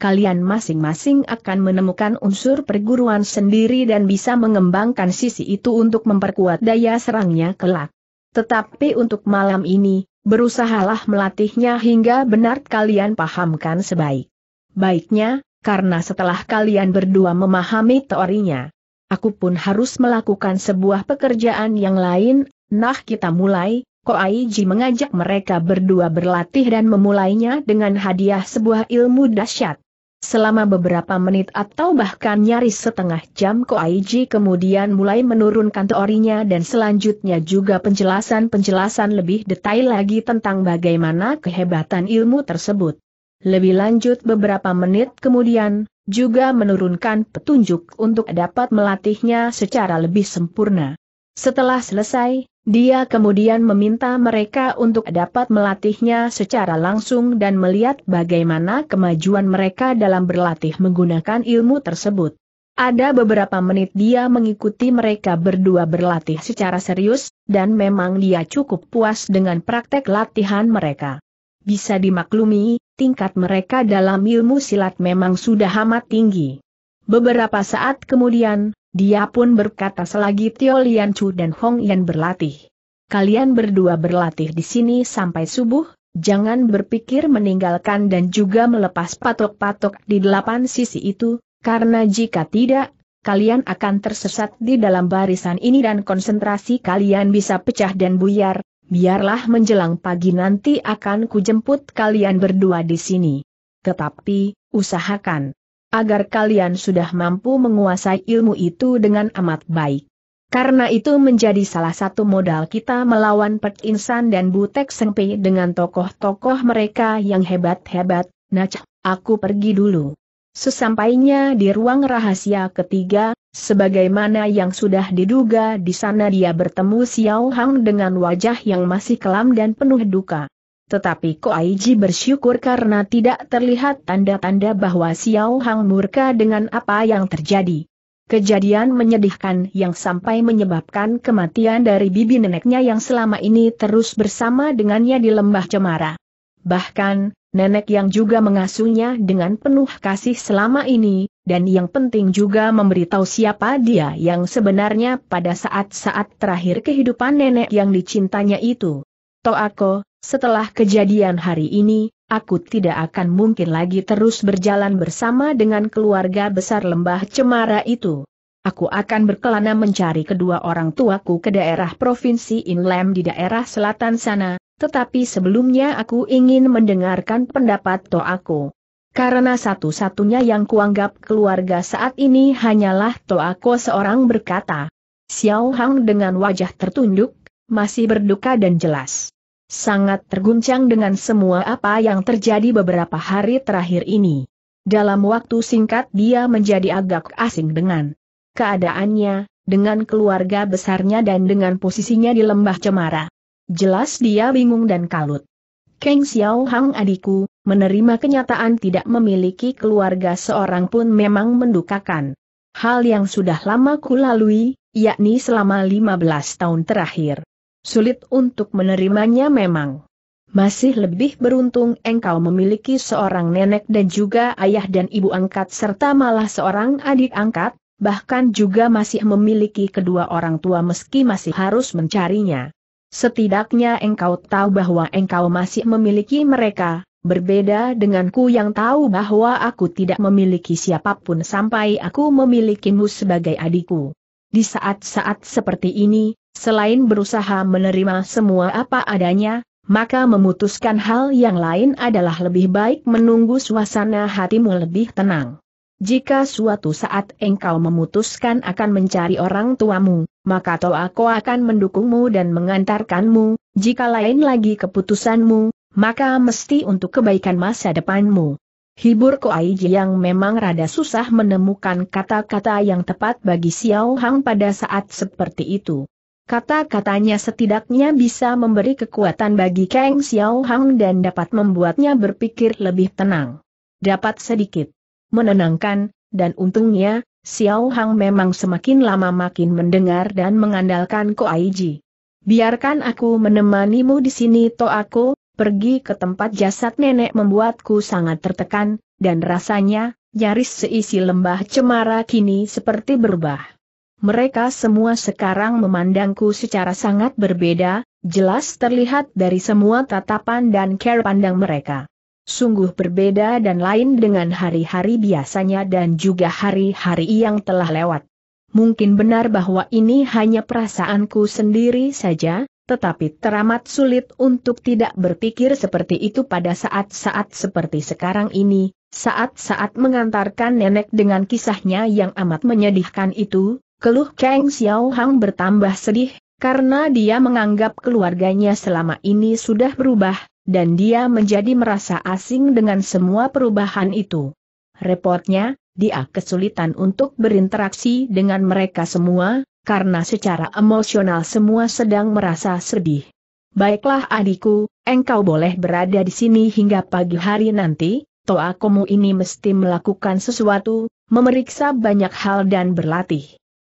Kalian masing-masing akan menemukan unsur perguruan sendiri dan bisa mengembangkan sisi itu untuk memperkuat daya serangnya kelak. Tetapi untuk malam ini, berusahalah melatihnya hingga benar kalian pahamkan sebaik. Baiknya, karena setelah kalian berdua memahami teorinya, aku pun harus melakukan sebuah pekerjaan yang lain Nah kita mulai, Ko Koaiji mengajak mereka berdua berlatih dan memulainya dengan hadiah sebuah ilmu dahsyat. Selama beberapa menit atau bahkan nyaris setengah jam Ko Koaiji kemudian mulai menurunkan teorinya dan selanjutnya juga penjelasan-penjelasan lebih detail lagi tentang bagaimana kehebatan ilmu tersebut. Lebih lanjut beberapa menit kemudian, juga menurunkan petunjuk untuk dapat melatihnya secara lebih sempurna. Setelah selesai, dia kemudian meminta mereka untuk dapat melatihnya secara langsung dan melihat bagaimana kemajuan mereka dalam berlatih menggunakan ilmu tersebut. Ada beberapa menit dia mengikuti mereka berdua berlatih secara serius, dan memang dia cukup puas dengan praktek latihan mereka. Bisa dimaklumi, tingkat mereka dalam ilmu silat memang sudah amat tinggi. Beberapa saat kemudian, dia pun berkata selagi Tio Lian Chu dan Hong Yan berlatih. Kalian berdua berlatih di sini sampai subuh, jangan berpikir meninggalkan dan juga melepas patok-patok di delapan sisi itu, karena jika tidak, kalian akan tersesat di dalam barisan ini dan konsentrasi kalian bisa pecah dan buyar, biarlah menjelang pagi nanti akan kujemput kalian berdua di sini. Tetapi, usahakan, agar kalian sudah mampu menguasai ilmu itu dengan amat baik. Karena itu menjadi salah satu modal kita melawan Pek Insan dan Butek Sengpi dengan tokoh-tokoh mereka yang hebat-hebat, Nach, aku pergi dulu. Sesampainya di ruang rahasia ketiga, sebagaimana yang sudah diduga di sana dia bertemu Xiao Hang dengan wajah yang masih kelam dan penuh duka. Tetapi Ko Koaiji bersyukur karena tidak terlihat tanda-tanda bahwa Xiao Hang murka dengan apa yang terjadi. Kejadian menyedihkan yang sampai menyebabkan kematian dari bibi neneknya yang selama ini terus bersama dengannya di lembah cemara. Bahkan, nenek yang juga mengasuhnya dengan penuh kasih selama ini, dan yang penting juga memberitahu siapa dia yang sebenarnya pada saat-saat terakhir kehidupan nenek yang dicintanya itu. Toako, setelah kejadian hari ini, aku tidak akan mungkin lagi terus berjalan bersama dengan keluarga besar lembah cemara itu. Aku akan berkelana mencari kedua orang tuaku ke daerah Provinsi Inlem di daerah selatan sana, tetapi sebelumnya aku ingin mendengarkan pendapat Toaku. Karena satu-satunya yang kuanggap keluarga saat ini hanyalah Toaku seorang berkata. Xiao Hang dengan wajah tertunduk, masih berduka dan jelas sangat terguncang dengan semua apa yang terjadi beberapa hari terakhir ini. Dalam waktu singkat dia menjadi agak asing dengan keadaannya, dengan keluarga besarnya dan dengan posisinya di lembah cemara. Jelas dia bingung dan kalut. Kang Xiao Hang adikku, menerima kenyataan tidak memiliki keluarga seorang pun memang mendukakan. Hal yang sudah lama ku lalui, yakni selama 15 tahun terakhir. Sulit untuk menerimanya memang. Masih lebih beruntung engkau memiliki seorang nenek dan juga ayah dan ibu angkat serta malah seorang adik angkat, bahkan juga masih memiliki kedua orang tua meski masih harus mencarinya. Setidaknya engkau tahu bahwa engkau masih memiliki mereka, berbeda denganku yang tahu bahwa aku tidak memiliki siapapun sampai aku memilikimu sebagai adikku. Di saat-saat seperti ini, selain berusaha menerima semua apa adanya, maka memutuskan hal yang lain adalah lebih baik menunggu suasana hatimu lebih tenang. Jika suatu saat engkau memutuskan akan mencari orang tuamu, maka toh aku akan mendukungmu dan mengantarkanmu, jika lain lagi keputusanmu, maka mesti untuk kebaikan masa depanmu. Hibur Koaiji yang memang rada susah menemukan kata-kata yang tepat bagi Xiao Hang pada saat seperti itu. Kata-katanya setidaknya bisa memberi kekuatan bagi Kang Xiao Hang dan dapat membuatnya berpikir lebih tenang. Dapat sedikit menenangkan, dan untungnya, Xiao Hang memang semakin lama makin mendengar dan mengandalkan Koaiji. Biarkan aku menemanimu di sini to aku, pergi ke tempat jasad nenek membuatku sangat tertekan, dan rasanya, nyaris seisi lembah cemara kini seperti berubah. Mereka semua sekarang memandangku secara sangat berbeda, jelas terlihat dari semua tatapan dan care pandang mereka. Sungguh berbeda dan lain dengan hari-hari biasanya dan juga hari-hari yang telah lewat. Mungkin benar bahwa ini hanya perasaanku sendiri saja, tetapi teramat sulit untuk tidak berpikir seperti itu pada saat-saat seperti sekarang ini, saat-saat mengantarkan nenek dengan kisahnya yang amat menyedihkan itu, keluh Kang Xiao Hang bertambah sedih, karena dia menganggap keluarganya selama ini sudah berubah, dan dia menjadi merasa asing dengan semua perubahan itu. Repotnya, dia kesulitan untuk berinteraksi dengan mereka semua, karena secara emosional semua sedang merasa sedih. Baiklah adikku, engkau boleh berada di sini hingga pagi hari nanti, toa komu ini mesti melakukan sesuatu, memeriksa banyak hal dan berlatih.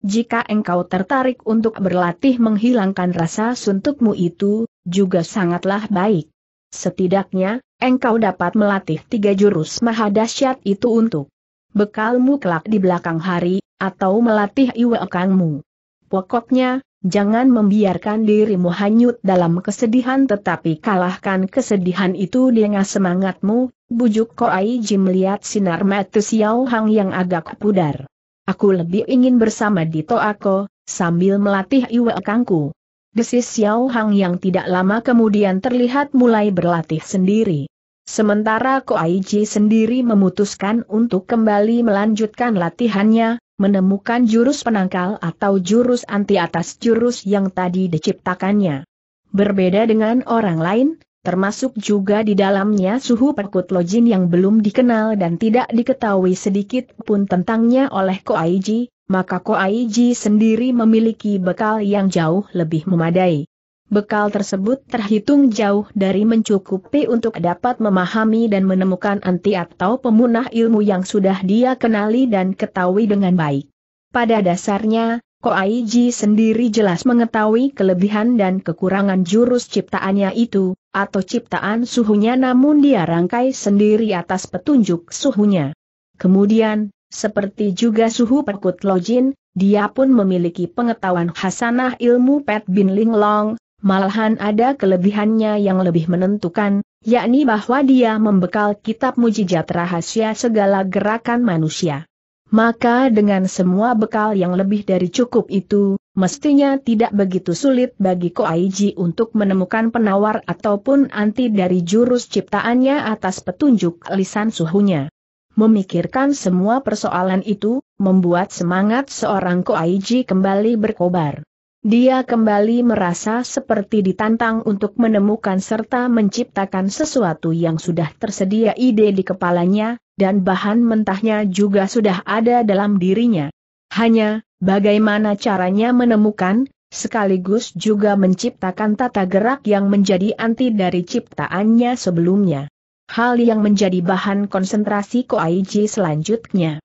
Jika engkau tertarik untuk berlatih menghilangkan rasa suntukmu itu, juga sangatlah baik. Setidaknya, engkau dapat melatih tiga jurus mahadasyat itu untuk bekalmu kelak di belakang hari, atau melatih iwakangmu. Pokoknya, jangan membiarkan dirimu hanyut dalam kesedihan tetapi kalahkan kesedihan itu dengan semangatmu, bujuk Koai Ji melihat sinar mata Xiao Hang yang agak pudar. Aku lebih ingin bersama Dito Ako, sambil melatih Iwe Kangku. Desis Xiao Hang yang tidak lama kemudian terlihat mulai berlatih sendiri. Sementara Ji sendiri memutuskan untuk kembali melanjutkan latihannya, menemukan jurus penangkal atau jurus anti atas jurus yang tadi diciptakannya. Berbeda dengan orang lain, termasuk juga di dalamnya suhu perkut lojin yang belum dikenal dan tidak diketahui sedikit pun tentangnya oleh Koaiji, maka Koaiji sendiri memiliki bekal yang jauh lebih memadai. Bekal tersebut terhitung jauh dari mencukupi untuk dapat memahami dan menemukan anti atau pemunah ilmu yang sudah dia kenali dan ketahui dengan baik. Pada dasarnya, Ko Koaiji sendiri jelas mengetahui kelebihan dan kekurangan jurus ciptaannya itu, atau ciptaan suhunya namun dia rangkai sendiri atas petunjuk suhunya. Kemudian, seperti juga suhu perkut lojin, dia pun memiliki pengetahuan hasanah ilmu Pet Bin Ling Long, Malahan ada kelebihannya yang lebih menentukan, yakni bahwa dia membekal kitab mujizat rahasia segala gerakan manusia. Maka dengan semua bekal yang lebih dari cukup itu, mestinya tidak begitu sulit bagi Ko Aiji untuk menemukan penawar ataupun anti dari jurus ciptaannya atas petunjuk lisan suhunya. Memikirkan semua persoalan itu, membuat semangat seorang Ko Aiji kembali berkobar. Dia kembali merasa seperti ditantang untuk menemukan serta menciptakan sesuatu yang sudah tersedia ide di kepalanya, dan bahan mentahnya juga sudah ada dalam dirinya. Hanya, bagaimana caranya menemukan, sekaligus juga menciptakan tata gerak yang menjadi anti dari ciptaannya sebelumnya. Hal yang menjadi bahan konsentrasi Koaiji selanjutnya.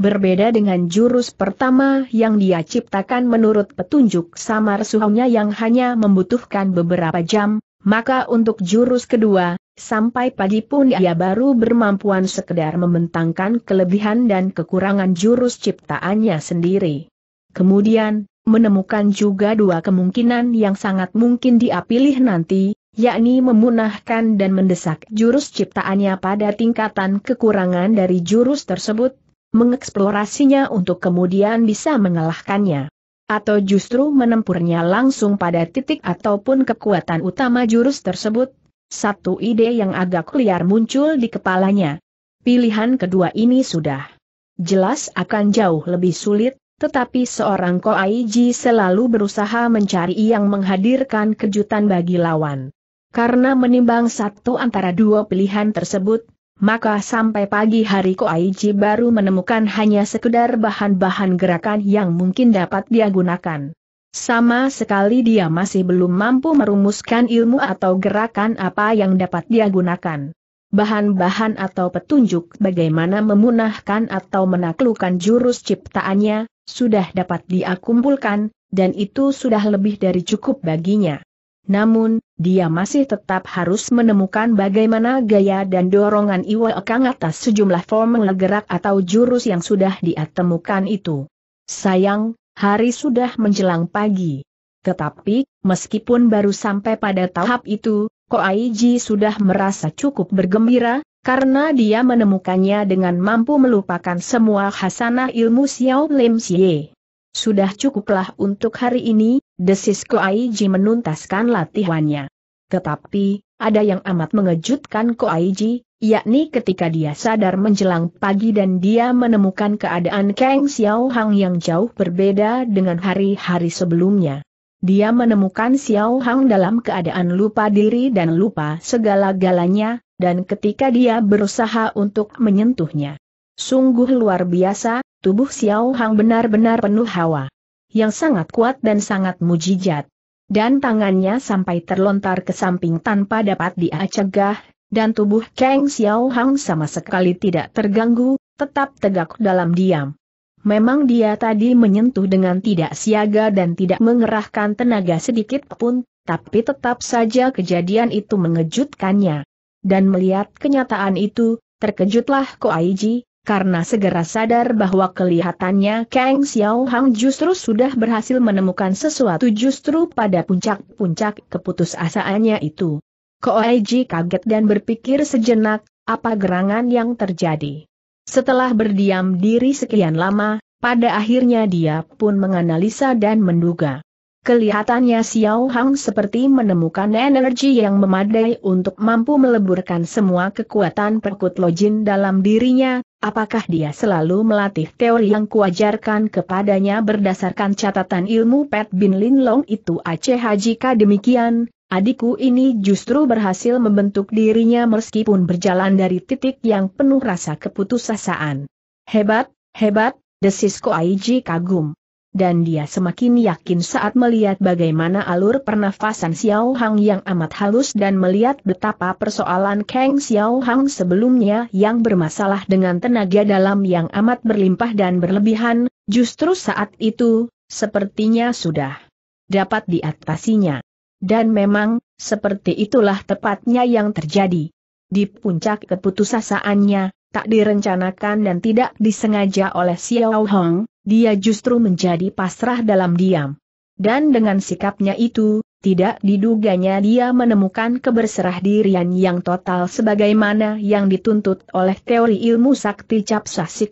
Berbeda dengan jurus pertama yang dia ciptakan menurut petunjuk samar suhunya yang hanya membutuhkan beberapa jam, maka untuk jurus kedua, sampai pagi pun ia baru bermampuan sekedar membentangkan kelebihan dan kekurangan jurus ciptaannya sendiri. Kemudian, menemukan juga dua kemungkinan yang sangat mungkin dia pilih nanti, yakni memunahkan dan mendesak jurus ciptaannya pada tingkatan kekurangan dari jurus tersebut, mengeksplorasinya untuk kemudian bisa mengalahkannya. Atau justru menempurnya langsung pada titik ataupun kekuatan utama jurus tersebut, satu ide yang agak liar muncul di kepalanya. Pilihan kedua ini sudah jelas akan jauh lebih sulit, tetapi seorang Koaiji selalu berusaha mencari yang menghadirkan kejutan bagi lawan. Karena menimbang satu antara dua pilihan tersebut, maka sampai pagi hari Ko Aiji baru menemukan hanya sekedar bahan-bahan gerakan yang mungkin dapat dia gunakan. Sama sekali dia masih belum mampu merumuskan ilmu atau gerakan apa yang dapat dia gunakan. Bahan-bahan atau petunjuk bagaimana memunahkan atau menaklukkan jurus ciptaannya, sudah dapat dia kumpulkan, dan itu sudah lebih dari cukup baginya. Namun, dia masih tetap harus menemukan bagaimana gaya dan dorongan Iwa Ekang atas sejumlah formula gerak atau jurus yang sudah dia temukan itu. Sayang, hari sudah menjelang pagi. Tetapi, meskipun baru sampai pada tahap itu, Ko Aiji sudah merasa cukup bergembira, karena dia menemukannya dengan mampu melupakan semua khasanah ilmu Xiao Lim Xie. Sudah cukuplah untuk hari ini, desis Aiji menuntaskan latihannya. Tetapi, ada yang amat mengejutkan Ko Aiji, yakni ketika dia sadar menjelang pagi dan dia menemukan keadaan Kang Xiao Hang yang jauh berbeda dengan hari-hari sebelumnya. Dia menemukan Xiao Hang dalam keadaan lupa diri dan lupa segala-galanya, dan ketika dia berusaha untuk menyentuhnya. Sungguh luar biasa, tubuh Xiao Hang benar-benar penuh hawa yang sangat kuat dan sangat mujijat. Dan tangannya sampai terlontar ke samping tanpa dapat diacegah, dan tubuh Kang Xiao Hang sama sekali tidak terganggu, tetap tegak dalam diam. Memang dia tadi menyentuh dengan tidak siaga dan tidak mengerahkan tenaga sedikit pun, tapi tetap saja kejadian itu mengejutkannya. Dan melihat kenyataan itu, terkejutlah Ko Aiji karena segera sadar bahwa kelihatannya Kang Xiao Hang justru sudah berhasil menemukan sesuatu justru pada puncak-puncak keputusasaannya itu. Koaiji kaget dan berpikir sejenak, apa gerangan yang terjadi. Setelah berdiam diri sekian lama, pada akhirnya dia pun menganalisa dan menduga. Kelihatannya Xiao Hang seperti menemukan energi yang memadai untuk mampu meleburkan semua kekuatan perkut lojin dalam dirinya, apakah dia selalu melatih teori yang kuajarkan kepadanya berdasarkan catatan ilmu Pat Bin Lin Long itu Aceh jika demikian, adikku ini justru berhasil membentuk dirinya meskipun berjalan dari titik yang penuh rasa keputusasaan. Hebat, hebat, desis Ko Aiji kagum dan dia semakin yakin saat melihat bagaimana alur pernafasan Xiao Hang yang amat halus dan melihat betapa persoalan Kang Xiao Hang sebelumnya yang bermasalah dengan tenaga dalam yang amat berlimpah dan berlebihan, justru saat itu, sepertinya sudah dapat diatasinya. Dan memang, seperti itulah tepatnya yang terjadi. Di puncak keputusasaannya, tak direncanakan dan tidak disengaja oleh Xiao Hong, dia justru menjadi pasrah dalam diam. Dan dengan sikapnya itu, tidak diduganya dia menemukan keberserah dirian yang total sebagaimana yang dituntut oleh teori ilmu sakti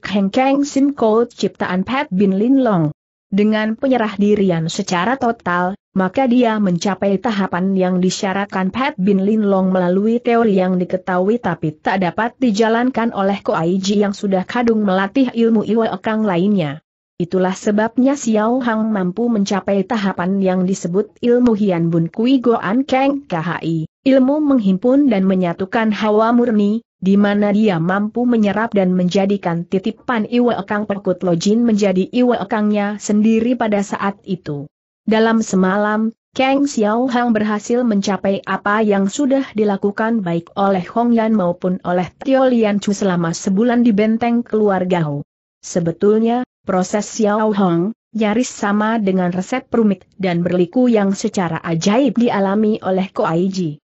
Heng Keng Sim Kou ciptaan Pat Bin Lin Long. Dengan penyerah dirian secara total, maka dia mencapai tahapan yang disyaratkan Pat Bin Lin Long melalui teori yang diketahui tapi tak dapat dijalankan oleh Ko Aiji yang sudah kadung melatih ilmu Iwa Ekang lainnya. Itulah sebabnya Xiao Hang mampu mencapai tahapan yang disebut ilmu Hian Bun Kui Goan Keng KHI. Ilmu menghimpun dan menyatukan hawa murni, di mana dia mampu menyerap dan menjadikan titipan Iwa Ekang Perkut Lojin menjadi Iwa Ekangnya sendiri pada saat itu. Dalam semalam, Kang Xiao Hang berhasil mencapai apa yang sudah dilakukan baik oleh Hong Yan maupun oleh Tio Lian Chu selama sebulan di benteng keluarga Hu. Sebetulnya, proses Xiao Hang, nyaris sama dengan resep rumit dan berliku yang secara ajaib dialami oleh Ko Aiji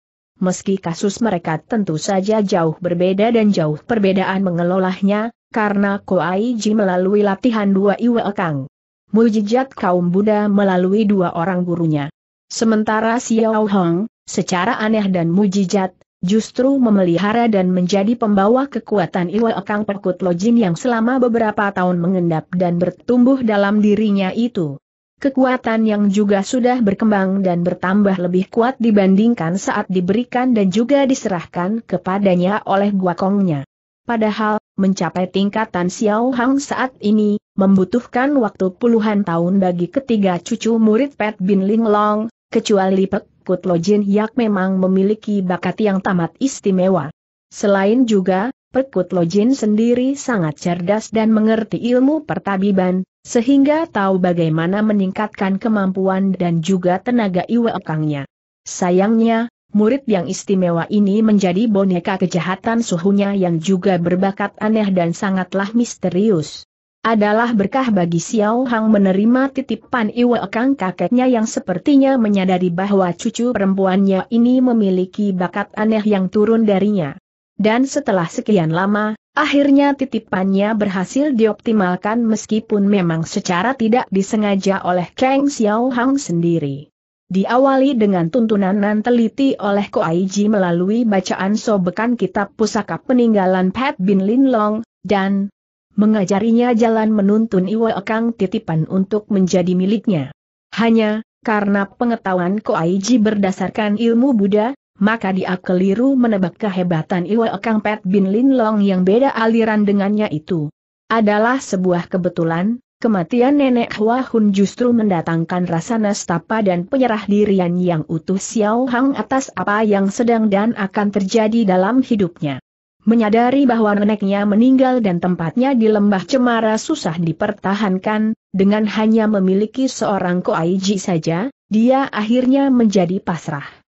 meski kasus mereka tentu saja jauh berbeda dan jauh perbedaan mengelolahnya, karena Koaiji melalui latihan dua Iwe Kang. Mujijat kaum Buddha melalui dua orang gurunya. Sementara Xiao Hong, secara aneh dan mujijat, justru memelihara dan menjadi pembawa kekuatan Iwe Kang Pekut Lojin yang selama beberapa tahun mengendap dan bertumbuh dalam dirinya itu kekuatan yang juga sudah berkembang dan bertambah lebih kuat dibandingkan saat diberikan dan juga diserahkan kepadanya oleh guakongnya. Padahal, mencapai tingkatan Xiao Hang saat ini, membutuhkan waktu puluhan tahun bagi ketiga cucu murid Pat Bin Ling Long, kecuali Pek Kut Lo Jin Yak memang memiliki bakat yang tamat istimewa. Selain juga, Pek Lojin sendiri sangat cerdas dan mengerti ilmu pertabiban, sehingga tahu bagaimana meningkatkan kemampuan dan juga tenaga iwekangnya. Sayangnya, murid yang istimewa ini menjadi boneka kejahatan suhunya yang juga berbakat aneh dan sangatlah misterius. Adalah berkah bagi Xiao Hang menerima titipan Iwekang kakeknya yang sepertinya menyadari bahwa cucu perempuannya ini memiliki bakat aneh yang turun darinya. Dan setelah sekian lama, akhirnya titipannya berhasil dioptimalkan meskipun memang secara tidak disengaja oleh Kang Xiao Hang sendiri. Diawali dengan tuntunan nan teliti oleh Ko Aiji melalui bacaan sobekan kitab pusaka peninggalan Pat Bin Lin Long, dan mengajarinya jalan menuntun Iwa Kang titipan untuk menjadi miliknya. Hanya, karena pengetahuan Ko Aiji berdasarkan ilmu Buddha, maka dia keliru menebak kehebatan Iwa Kang Pet Bin Lin Long yang beda aliran dengannya itu. Adalah sebuah kebetulan, kematian nenek Hua Hun justru mendatangkan rasa nestapa dan penyerah dirian yang utuh Xiao Hang atas apa yang sedang dan akan terjadi dalam hidupnya. Menyadari bahwa neneknya meninggal dan tempatnya di lembah cemara susah dipertahankan, dengan hanya memiliki seorang koaiji saja, dia akhirnya menjadi pasrah.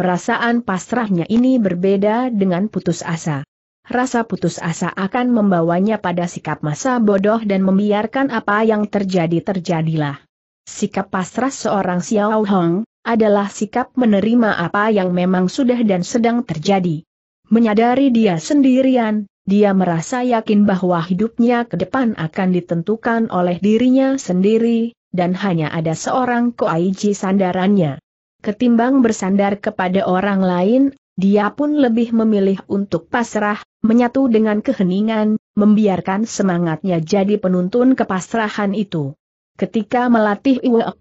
Perasaan pasrahnya ini berbeda dengan putus asa. Rasa putus asa akan membawanya pada sikap masa bodoh dan membiarkan apa yang terjadi terjadilah. Sikap pasrah seorang Xiao Hong adalah sikap menerima apa yang memang sudah dan sedang terjadi. Menyadari dia sendirian, dia merasa yakin bahwa hidupnya ke depan akan ditentukan oleh dirinya sendiri, dan hanya ada seorang Koaiji sandarannya ketimbang bersandar kepada orang lain, dia pun lebih memilih untuk pasrah, menyatu dengan keheningan, membiarkan semangatnya jadi penuntun kepasrahan itu. Ketika melatih Iwa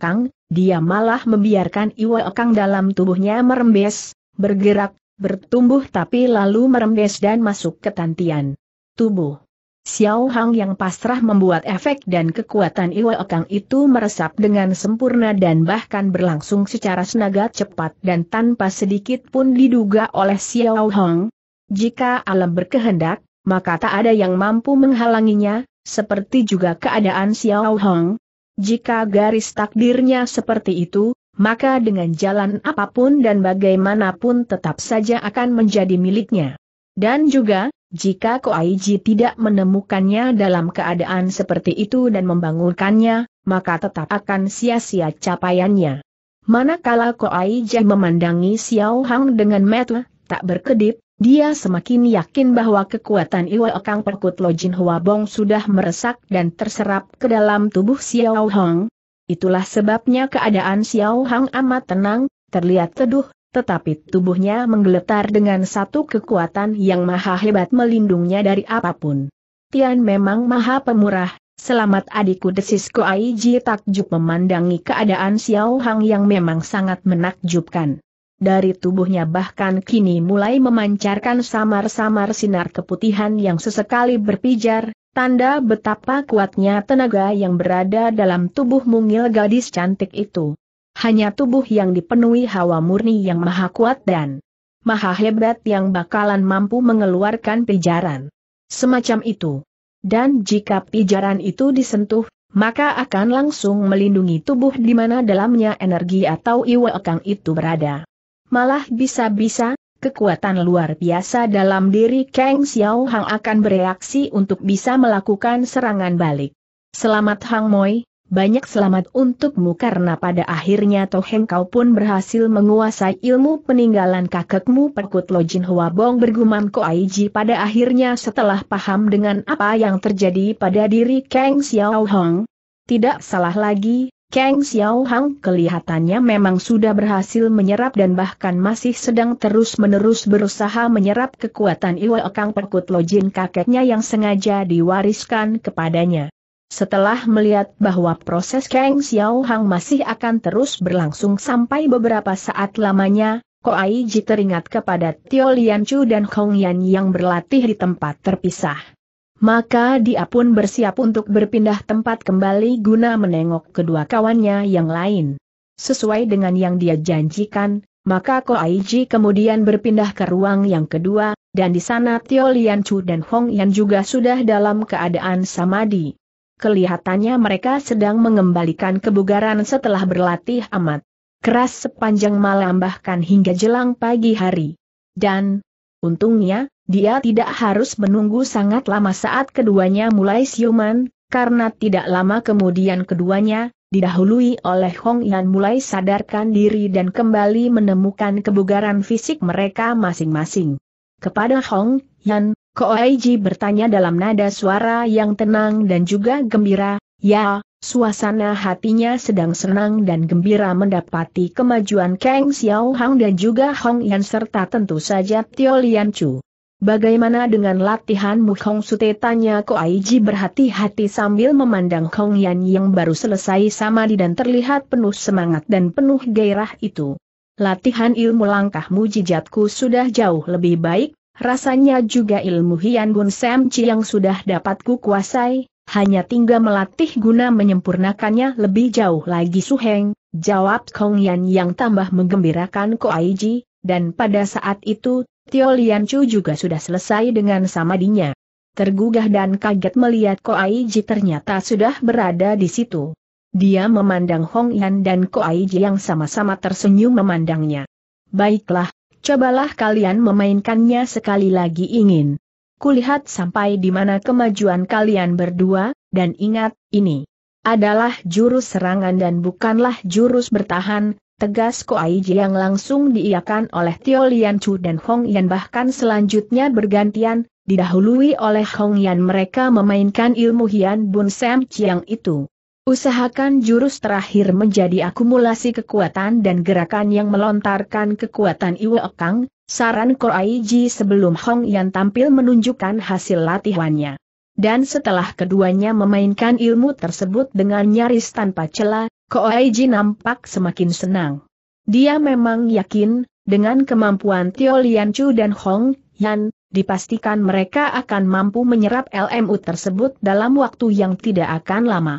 dia malah membiarkan Iwa dalam tubuhnya merembes, bergerak, bertumbuh tapi lalu merembes dan masuk ke tantian tubuh. Xiao Hang yang pasrah membuat efek dan kekuatan Iwa Okang itu meresap dengan sempurna dan bahkan berlangsung secara senaga cepat dan tanpa sedikit pun diduga oleh Xiao Hang. Jika alam berkehendak, maka tak ada yang mampu menghalanginya, seperti juga keadaan Xiao Hang. Jika garis takdirnya seperti itu, maka dengan jalan apapun dan bagaimanapun tetap saja akan menjadi miliknya. Dan juga, jika Koaiji tidak menemukannya dalam keadaan seperti itu dan membangunkannya, maka tetap akan sia-sia capaiannya. Manakala Koaiji memandangi Xiao Hang dengan mata tak berkedip, dia semakin yakin bahwa kekuatan Iwa Kang Perkut Lojin Hua Bong sudah meresak dan terserap ke dalam tubuh Xiao Hang. Itulah sebabnya keadaan Xiao Hang amat tenang, terlihat teduh, tetapi tubuhnya menggeletar dengan satu kekuatan yang maha hebat melindungnya dari apapun. Tian memang maha pemurah, selamat adikku desis Ji takjub memandangi keadaan Xiao Hang yang memang sangat menakjubkan. Dari tubuhnya bahkan kini mulai memancarkan samar-samar sinar keputihan yang sesekali berpijar, tanda betapa kuatnya tenaga yang berada dalam tubuh mungil gadis cantik itu hanya tubuh yang dipenuhi hawa murni yang maha kuat dan maha hebat yang bakalan mampu mengeluarkan pijaran. Semacam itu. Dan jika pijaran itu disentuh, maka akan langsung melindungi tubuh di mana dalamnya energi atau iwa ekang itu berada. Malah bisa-bisa, kekuatan luar biasa dalam diri Kang Xiao Hang akan bereaksi untuk bisa melakukan serangan balik. Selamat Hang Moi, banyak selamat untukmu karena pada akhirnya Toheng kau pun berhasil menguasai ilmu peninggalan kakekmu Perkut Lojin Huabong bergumam Koaiji pada akhirnya setelah paham dengan apa yang terjadi pada diri Kang Xiao Hong. Tidak salah lagi, Kang Xiao Hong kelihatannya memang sudah berhasil menyerap dan bahkan masih sedang terus-menerus berusaha menyerap kekuatan Iwa Kang Perkut Lojin kakeknya yang sengaja diwariskan kepadanya. Setelah melihat bahwa proses Kang Xiao Hang masih akan terus berlangsung sampai beberapa saat lamanya, Ai Ji teringat kepada Tio Chu dan Hong Yan yang berlatih di tempat terpisah. Maka dia pun bersiap untuk berpindah tempat kembali guna menengok kedua kawannya yang lain. Sesuai dengan yang dia janjikan, maka Ai Ji kemudian berpindah ke ruang yang kedua, dan di sana Tio Chu dan Hong Yan juga sudah dalam keadaan samadi kelihatannya mereka sedang mengembalikan kebugaran setelah berlatih amat keras sepanjang malam bahkan hingga jelang pagi hari. Dan, untungnya, dia tidak harus menunggu sangat lama saat keduanya mulai siuman, karena tidak lama kemudian keduanya, didahului oleh Hong Yan mulai sadarkan diri dan kembali menemukan kebugaran fisik mereka masing-masing. Kepada Hong Yan, Ko Koaiji bertanya dalam nada suara yang tenang dan juga gembira, ya, suasana hatinya sedang senang dan gembira mendapati kemajuan Kang Xiao Hang dan juga Hong Yan serta tentu saja Tio Lian Chu. Bagaimana dengan latihanmu Hong Sute tanya Aiji berhati-hati sambil memandang Hong Yan yang baru selesai samadi dan terlihat penuh semangat dan penuh gairah itu. Latihan ilmu langkah mujijatku sudah jauh lebih baik, Rasanya juga ilmu Hian Bun Sam Chi yang sudah dapat ku kuasai, hanya tinggal melatih guna menyempurnakannya lebih jauh lagi Suheng, jawab Kong Yan yang tambah menggembirakan Ji, dan pada saat itu, Tio Lian Chu juga sudah selesai dengan samadinya. Tergugah dan kaget melihat Ko Ji ternyata sudah berada di situ. Dia memandang Hong Yan dan Ji yang sama-sama tersenyum memandangnya. Baiklah, cobalah kalian memainkannya sekali lagi ingin. Kulihat sampai di mana kemajuan kalian berdua, dan ingat, ini adalah jurus serangan dan bukanlah jurus bertahan, tegas Koai yang langsung diiakan oleh Tio Lian Chu dan Hong Yan bahkan selanjutnya bergantian, didahului oleh Hong Yan mereka memainkan ilmu Hian Bun Sam Chiang itu. Usahakan jurus terakhir menjadi akumulasi kekuatan dan gerakan yang melontarkan kekuatan Iwo Kang, saran Koaiji sebelum Hong Yan tampil menunjukkan hasil latihannya. Dan setelah keduanya memainkan ilmu tersebut dengan nyaris tanpa celah, Koaiji nampak semakin senang. Dia memang yakin, dengan kemampuan Tio Chu dan Hong Yan, dipastikan mereka akan mampu menyerap LMU tersebut dalam waktu yang tidak akan lama.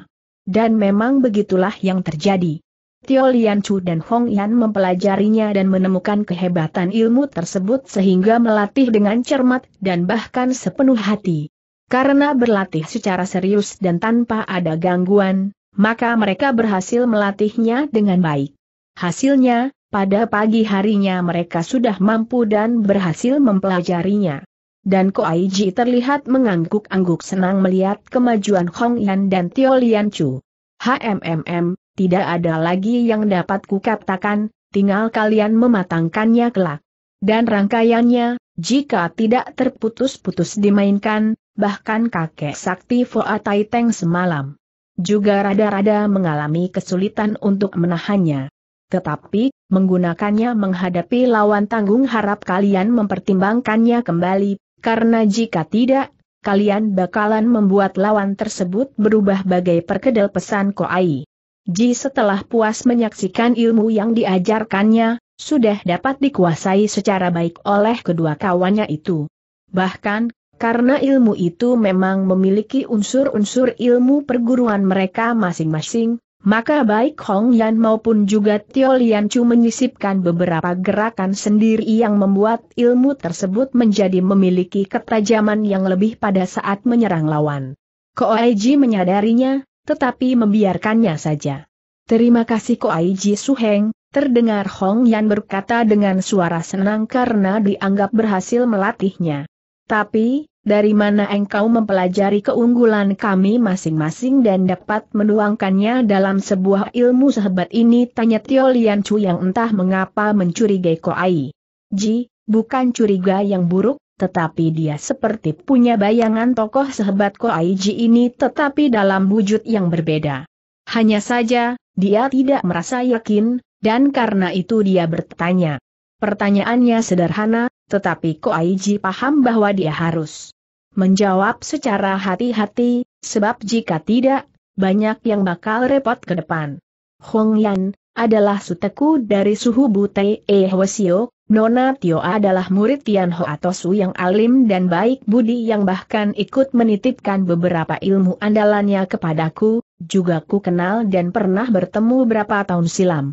Dan memang begitulah yang terjadi. Tio Lian Chu dan Hong Yan mempelajarinya dan menemukan kehebatan ilmu tersebut sehingga melatih dengan cermat dan bahkan sepenuh hati. Karena berlatih secara serius dan tanpa ada gangguan, maka mereka berhasil melatihnya dengan baik. Hasilnya, pada pagi harinya mereka sudah mampu dan berhasil mempelajarinya dan Ko Koaiji terlihat mengangguk-angguk senang melihat kemajuan Hong Yan dan Tio Lian Chu. HMMM, tidak ada lagi yang dapat kukatakan, tinggal kalian mematangkannya kelak. Dan rangkaiannya, jika tidak terputus-putus dimainkan, bahkan kakek sakti Foa Tai Teng semalam juga rada-rada mengalami kesulitan untuk menahannya. Tetapi, menggunakannya menghadapi lawan tanggung harap kalian mempertimbangkannya kembali, karena jika tidak, kalian bakalan membuat lawan tersebut berubah bagai perkedel pesan Koai. Ji setelah puas menyaksikan ilmu yang diajarkannya, sudah dapat dikuasai secara baik oleh kedua kawannya itu. Bahkan, karena ilmu itu memang memiliki unsur-unsur ilmu perguruan mereka masing-masing, maka baik Hong Yan maupun juga Tio Lian Chu menyisipkan beberapa gerakan sendiri yang membuat ilmu tersebut menjadi memiliki ketajaman yang lebih pada saat menyerang lawan. Ko Ji menyadarinya, tetapi membiarkannya saja. Terima kasih Ko Su Suheng, terdengar Hong Yan berkata dengan suara senang karena dianggap berhasil melatihnya. Tapi, dari mana engkau mempelajari keunggulan kami masing-masing dan dapat menuangkannya dalam sebuah ilmu sehebat ini? Tanya Tio Lian Chu yang entah mengapa mencurigai Ko Ai. Ji, bukan curiga yang buruk, tetapi dia seperti punya bayangan tokoh sehebat Ko Ai Ji ini tetapi dalam wujud yang berbeda. Hanya saja, dia tidak merasa yakin, dan karena itu dia bertanya. Pertanyaannya sederhana, tetapi Koaiji paham bahwa dia harus menjawab secara hati-hati, sebab jika tidak, banyak yang bakal repot ke depan. Hong Yan adalah suteku dari suhu Bute E Hwasio, Nona Tio adalah murid Tian Ho su yang alim dan baik budi yang bahkan ikut menitipkan beberapa ilmu andalannya kepadaku, juga ku kenal dan pernah bertemu berapa tahun silam.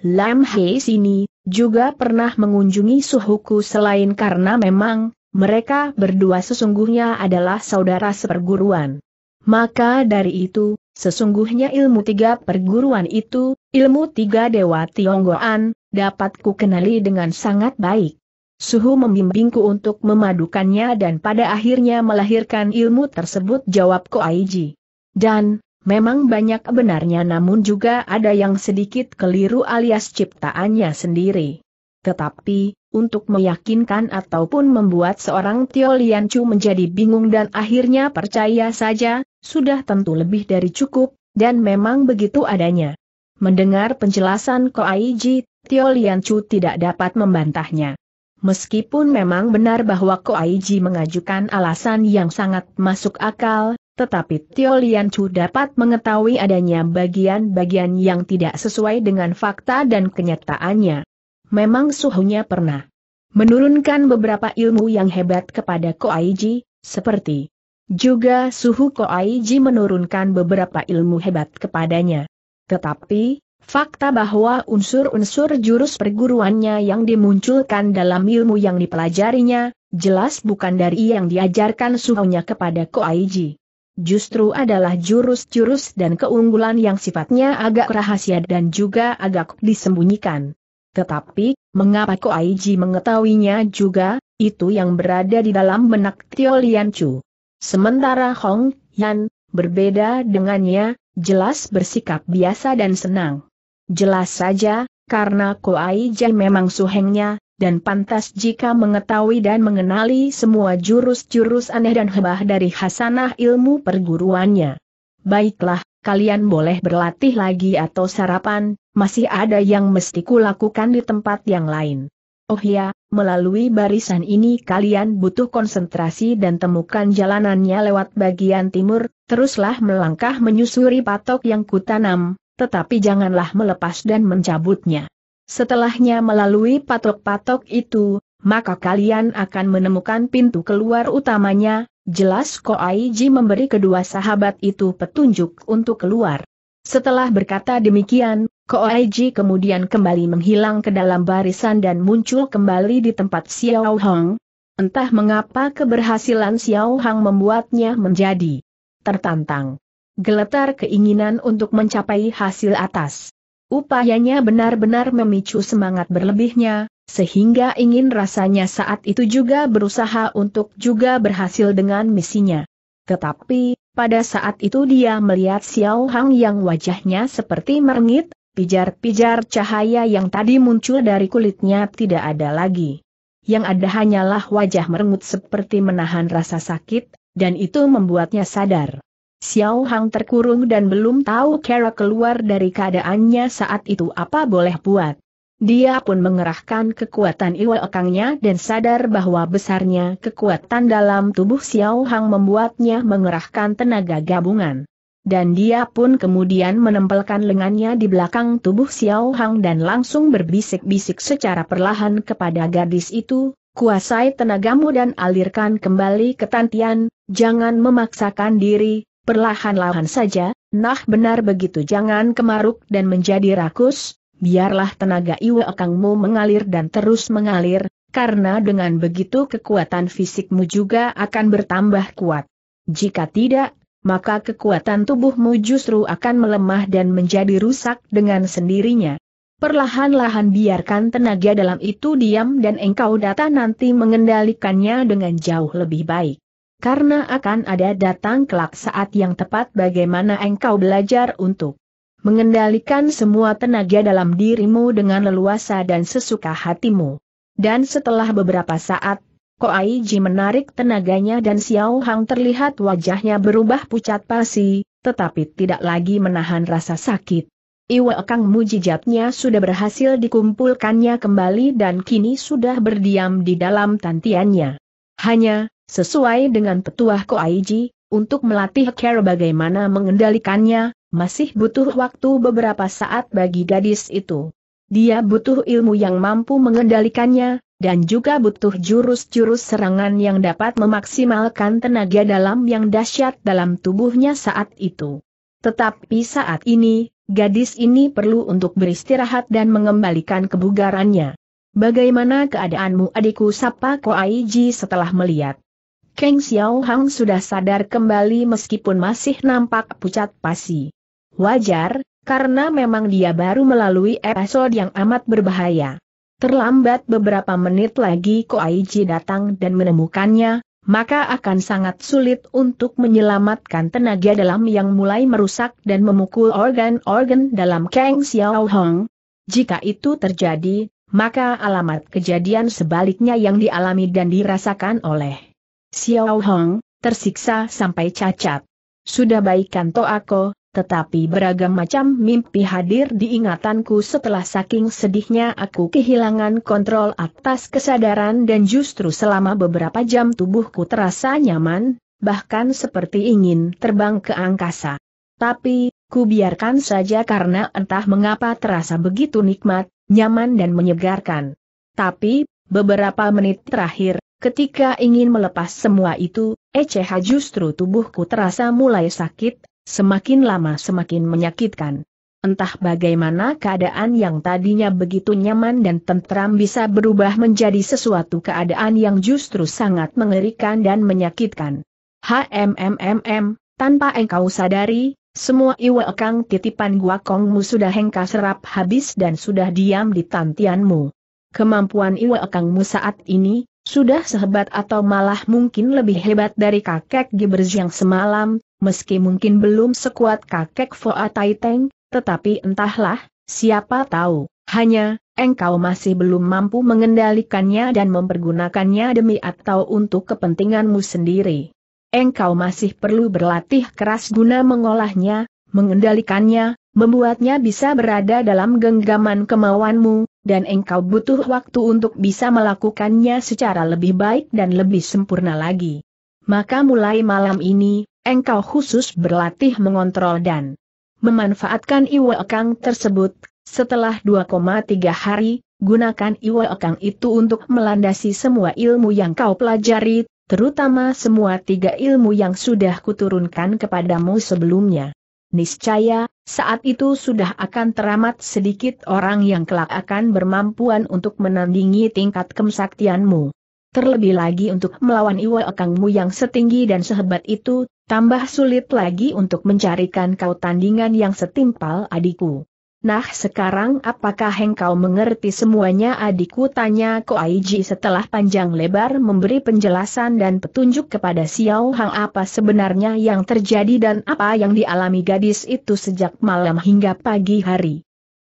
Lam Hei sini, juga pernah mengunjungi suhuku selain karena memang, mereka berdua sesungguhnya adalah saudara seperguruan. Maka dari itu, sesungguhnya ilmu tiga perguruan itu, ilmu tiga dewa Tionggoan, dapat ku kenali dengan sangat baik. Suhu membimbingku untuk memadukannya dan pada akhirnya melahirkan ilmu tersebut jawab aiji. Dan, Memang banyak benarnya namun juga ada yang sedikit keliru alias ciptaannya sendiri. Tetapi, untuk meyakinkan ataupun membuat seorang Tio Chu menjadi bingung dan akhirnya percaya saja, sudah tentu lebih dari cukup, dan memang begitu adanya. Mendengar penjelasan Ko Koaiji, Tio Chu tidak dapat membantahnya. Meskipun memang benar bahwa Ko Koaiji mengajukan alasan yang sangat masuk akal, tetapi Tio Lian Chu dapat mengetahui adanya bagian-bagian yang tidak sesuai dengan fakta dan kenyataannya. Memang suhunya pernah menurunkan beberapa ilmu yang hebat kepada Ko Aiji, seperti juga suhu Ko Aiji menurunkan beberapa ilmu hebat kepadanya. Tetapi, fakta bahwa unsur-unsur jurus perguruannya yang dimunculkan dalam ilmu yang dipelajarinya, jelas bukan dari yang diajarkan suhunya kepada Ko Aiji justru adalah jurus-jurus dan keunggulan yang sifatnya agak rahasia dan juga agak disembunyikan. Tetapi, mengapa Ko Koaiji mengetahuinya juga, itu yang berada di dalam benak Tio Lian Chu. Sementara Hong Yan, berbeda dengannya, jelas bersikap biasa dan senang. Jelas saja, karena Ko Aiji memang suhengnya, dan pantas jika mengetahui dan mengenali semua jurus-jurus aneh dan hebah dari hasanah ilmu perguruannya. Baiklah, kalian boleh berlatih lagi atau sarapan, masih ada yang mesti kulakukan di tempat yang lain. Oh ya, melalui barisan ini kalian butuh konsentrasi dan temukan jalanannya lewat bagian timur, teruslah melangkah menyusuri patok yang kutanam, tetapi janganlah melepas dan mencabutnya. Setelahnya melalui patok-patok itu, maka kalian akan menemukan pintu keluar utamanya, jelas Ko Koaiji memberi kedua sahabat itu petunjuk untuk keluar. Setelah berkata demikian, Ko Koaiji kemudian kembali menghilang ke dalam barisan dan muncul kembali di tempat Xiao Hong. Entah mengapa keberhasilan Xiao Hong membuatnya menjadi tertantang. Geletar keinginan untuk mencapai hasil atas. Upayanya benar-benar memicu semangat berlebihnya, sehingga ingin rasanya saat itu juga berusaha untuk juga berhasil dengan misinya. Tetapi, pada saat itu dia melihat Xiao Hang yang wajahnya seperti merengit, pijar-pijar cahaya yang tadi muncul dari kulitnya tidak ada lagi. Yang ada hanyalah wajah merengut seperti menahan rasa sakit, dan itu membuatnya sadar. Xiao Hang terkurung dan belum tahu cara keluar dari keadaannya saat itu apa boleh buat. Dia pun mengerahkan kekuatan iwa ekangnya dan sadar bahwa besarnya kekuatan dalam tubuh Xiao Hang membuatnya mengerahkan tenaga gabungan. Dan dia pun kemudian menempelkan lengannya di belakang tubuh Xiao Hang dan langsung berbisik-bisik secara perlahan kepada gadis itu, kuasai tenagamu dan alirkan kembali ke Tantian, jangan memaksakan diri, Perlahan-lahan saja, nah benar begitu jangan kemaruk dan menjadi rakus, biarlah tenaga iwa akangmu mengalir dan terus mengalir, karena dengan begitu kekuatan fisikmu juga akan bertambah kuat. Jika tidak, maka kekuatan tubuhmu justru akan melemah dan menjadi rusak dengan sendirinya. Perlahan-lahan biarkan tenaga dalam itu diam dan engkau data nanti mengendalikannya dengan jauh lebih baik karena akan ada datang kelak saat yang tepat bagaimana engkau belajar untuk mengendalikan semua tenaga dalam dirimu dengan leluasa dan sesuka hatimu. Dan setelah beberapa saat, Ai Ji menarik tenaganya dan Xiao Hang terlihat wajahnya berubah pucat pasi, tetapi tidak lagi menahan rasa sakit. Iwa Kang mujijatnya sudah berhasil dikumpulkannya kembali dan kini sudah berdiam di dalam tantiannya. Hanya, Sesuai dengan petuah Ko Koaiji, untuk melatih Care bagaimana mengendalikannya, masih butuh waktu beberapa saat bagi gadis itu. Dia butuh ilmu yang mampu mengendalikannya, dan juga butuh jurus-jurus serangan yang dapat memaksimalkan tenaga dalam yang dahsyat dalam tubuhnya saat itu. Tetapi saat ini, gadis ini perlu untuk beristirahat dan mengembalikan kebugarannya. Bagaimana keadaanmu adikku Sapa Ko Koaiji setelah melihat Kang Xiao Hang sudah sadar kembali meskipun masih nampak pucat pasi. Wajar, karena memang dia baru melalui episode yang amat berbahaya. Terlambat beberapa menit lagi Ko Koaiji datang dan menemukannya, maka akan sangat sulit untuk menyelamatkan tenaga dalam yang mulai merusak dan memukul organ-organ dalam Kang Xiao Hong. Jika itu terjadi, maka alamat kejadian sebaliknya yang dialami dan dirasakan oleh Xiao Hong, tersiksa sampai cacat. Sudah baikkan to aku, tetapi beragam macam mimpi hadir di ingatanku setelah saking sedihnya aku kehilangan kontrol atas kesadaran dan justru selama beberapa jam tubuhku terasa nyaman, bahkan seperti ingin terbang ke angkasa. Tapi, ku biarkan saja karena entah mengapa terasa begitu nikmat, nyaman dan menyegarkan. Tapi, beberapa menit terakhir, Ketika ingin melepas semua itu, ECH justru tubuhku terasa mulai sakit, semakin lama semakin menyakitkan. Entah bagaimana keadaan yang tadinya begitu nyaman dan tentram bisa berubah menjadi sesuatu keadaan yang justru sangat mengerikan dan menyakitkan. HMMMM, tanpa engkau sadari, semua iwakang titipan gua kongmu sudah hengka serap habis dan sudah diam di tantianmu. Kemampuan iwakangmu saat ini, sudah sehebat atau malah mungkin lebih hebat dari kakek Gibers yang semalam, meski mungkin belum sekuat kakek Foa Taiteng, tetapi entahlah, siapa tahu, hanya, engkau masih belum mampu mengendalikannya dan mempergunakannya demi atau untuk kepentinganmu sendiri. Engkau masih perlu berlatih keras guna mengolahnya, mengendalikannya, membuatnya bisa berada dalam genggaman kemauanmu, dan engkau butuh waktu untuk bisa melakukannya secara lebih baik dan lebih sempurna lagi. Maka mulai malam ini, engkau khusus berlatih mengontrol dan memanfaatkan Iwa Ekang tersebut, setelah 2,3 hari, gunakan Iwa Ekang itu untuk melandasi semua ilmu yang kau pelajari, terutama semua tiga ilmu yang sudah kuturunkan kepadamu sebelumnya. Niscaya, saat itu sudah akan teramat sedikit orang yang kelak akan bermampuan untuk menandingi tingkat kemsaktianmu. Terlebih lagi untuk melawan Iwa Ekangmu yang setinggi dan sehebat itu, tambah sulit lagi untuk mencarikan kau tandingan yang setimpal adikku. Nah sekarang apakah engkau mengerti semuanya adikku tanya Aiji setelah panjang lebar memberi penjelasan dan petunjuk kepada Xiao Hang apa sebenarnya yang terjadi dan apa yang dialami gadis itu sejak malam hingga pagi hari.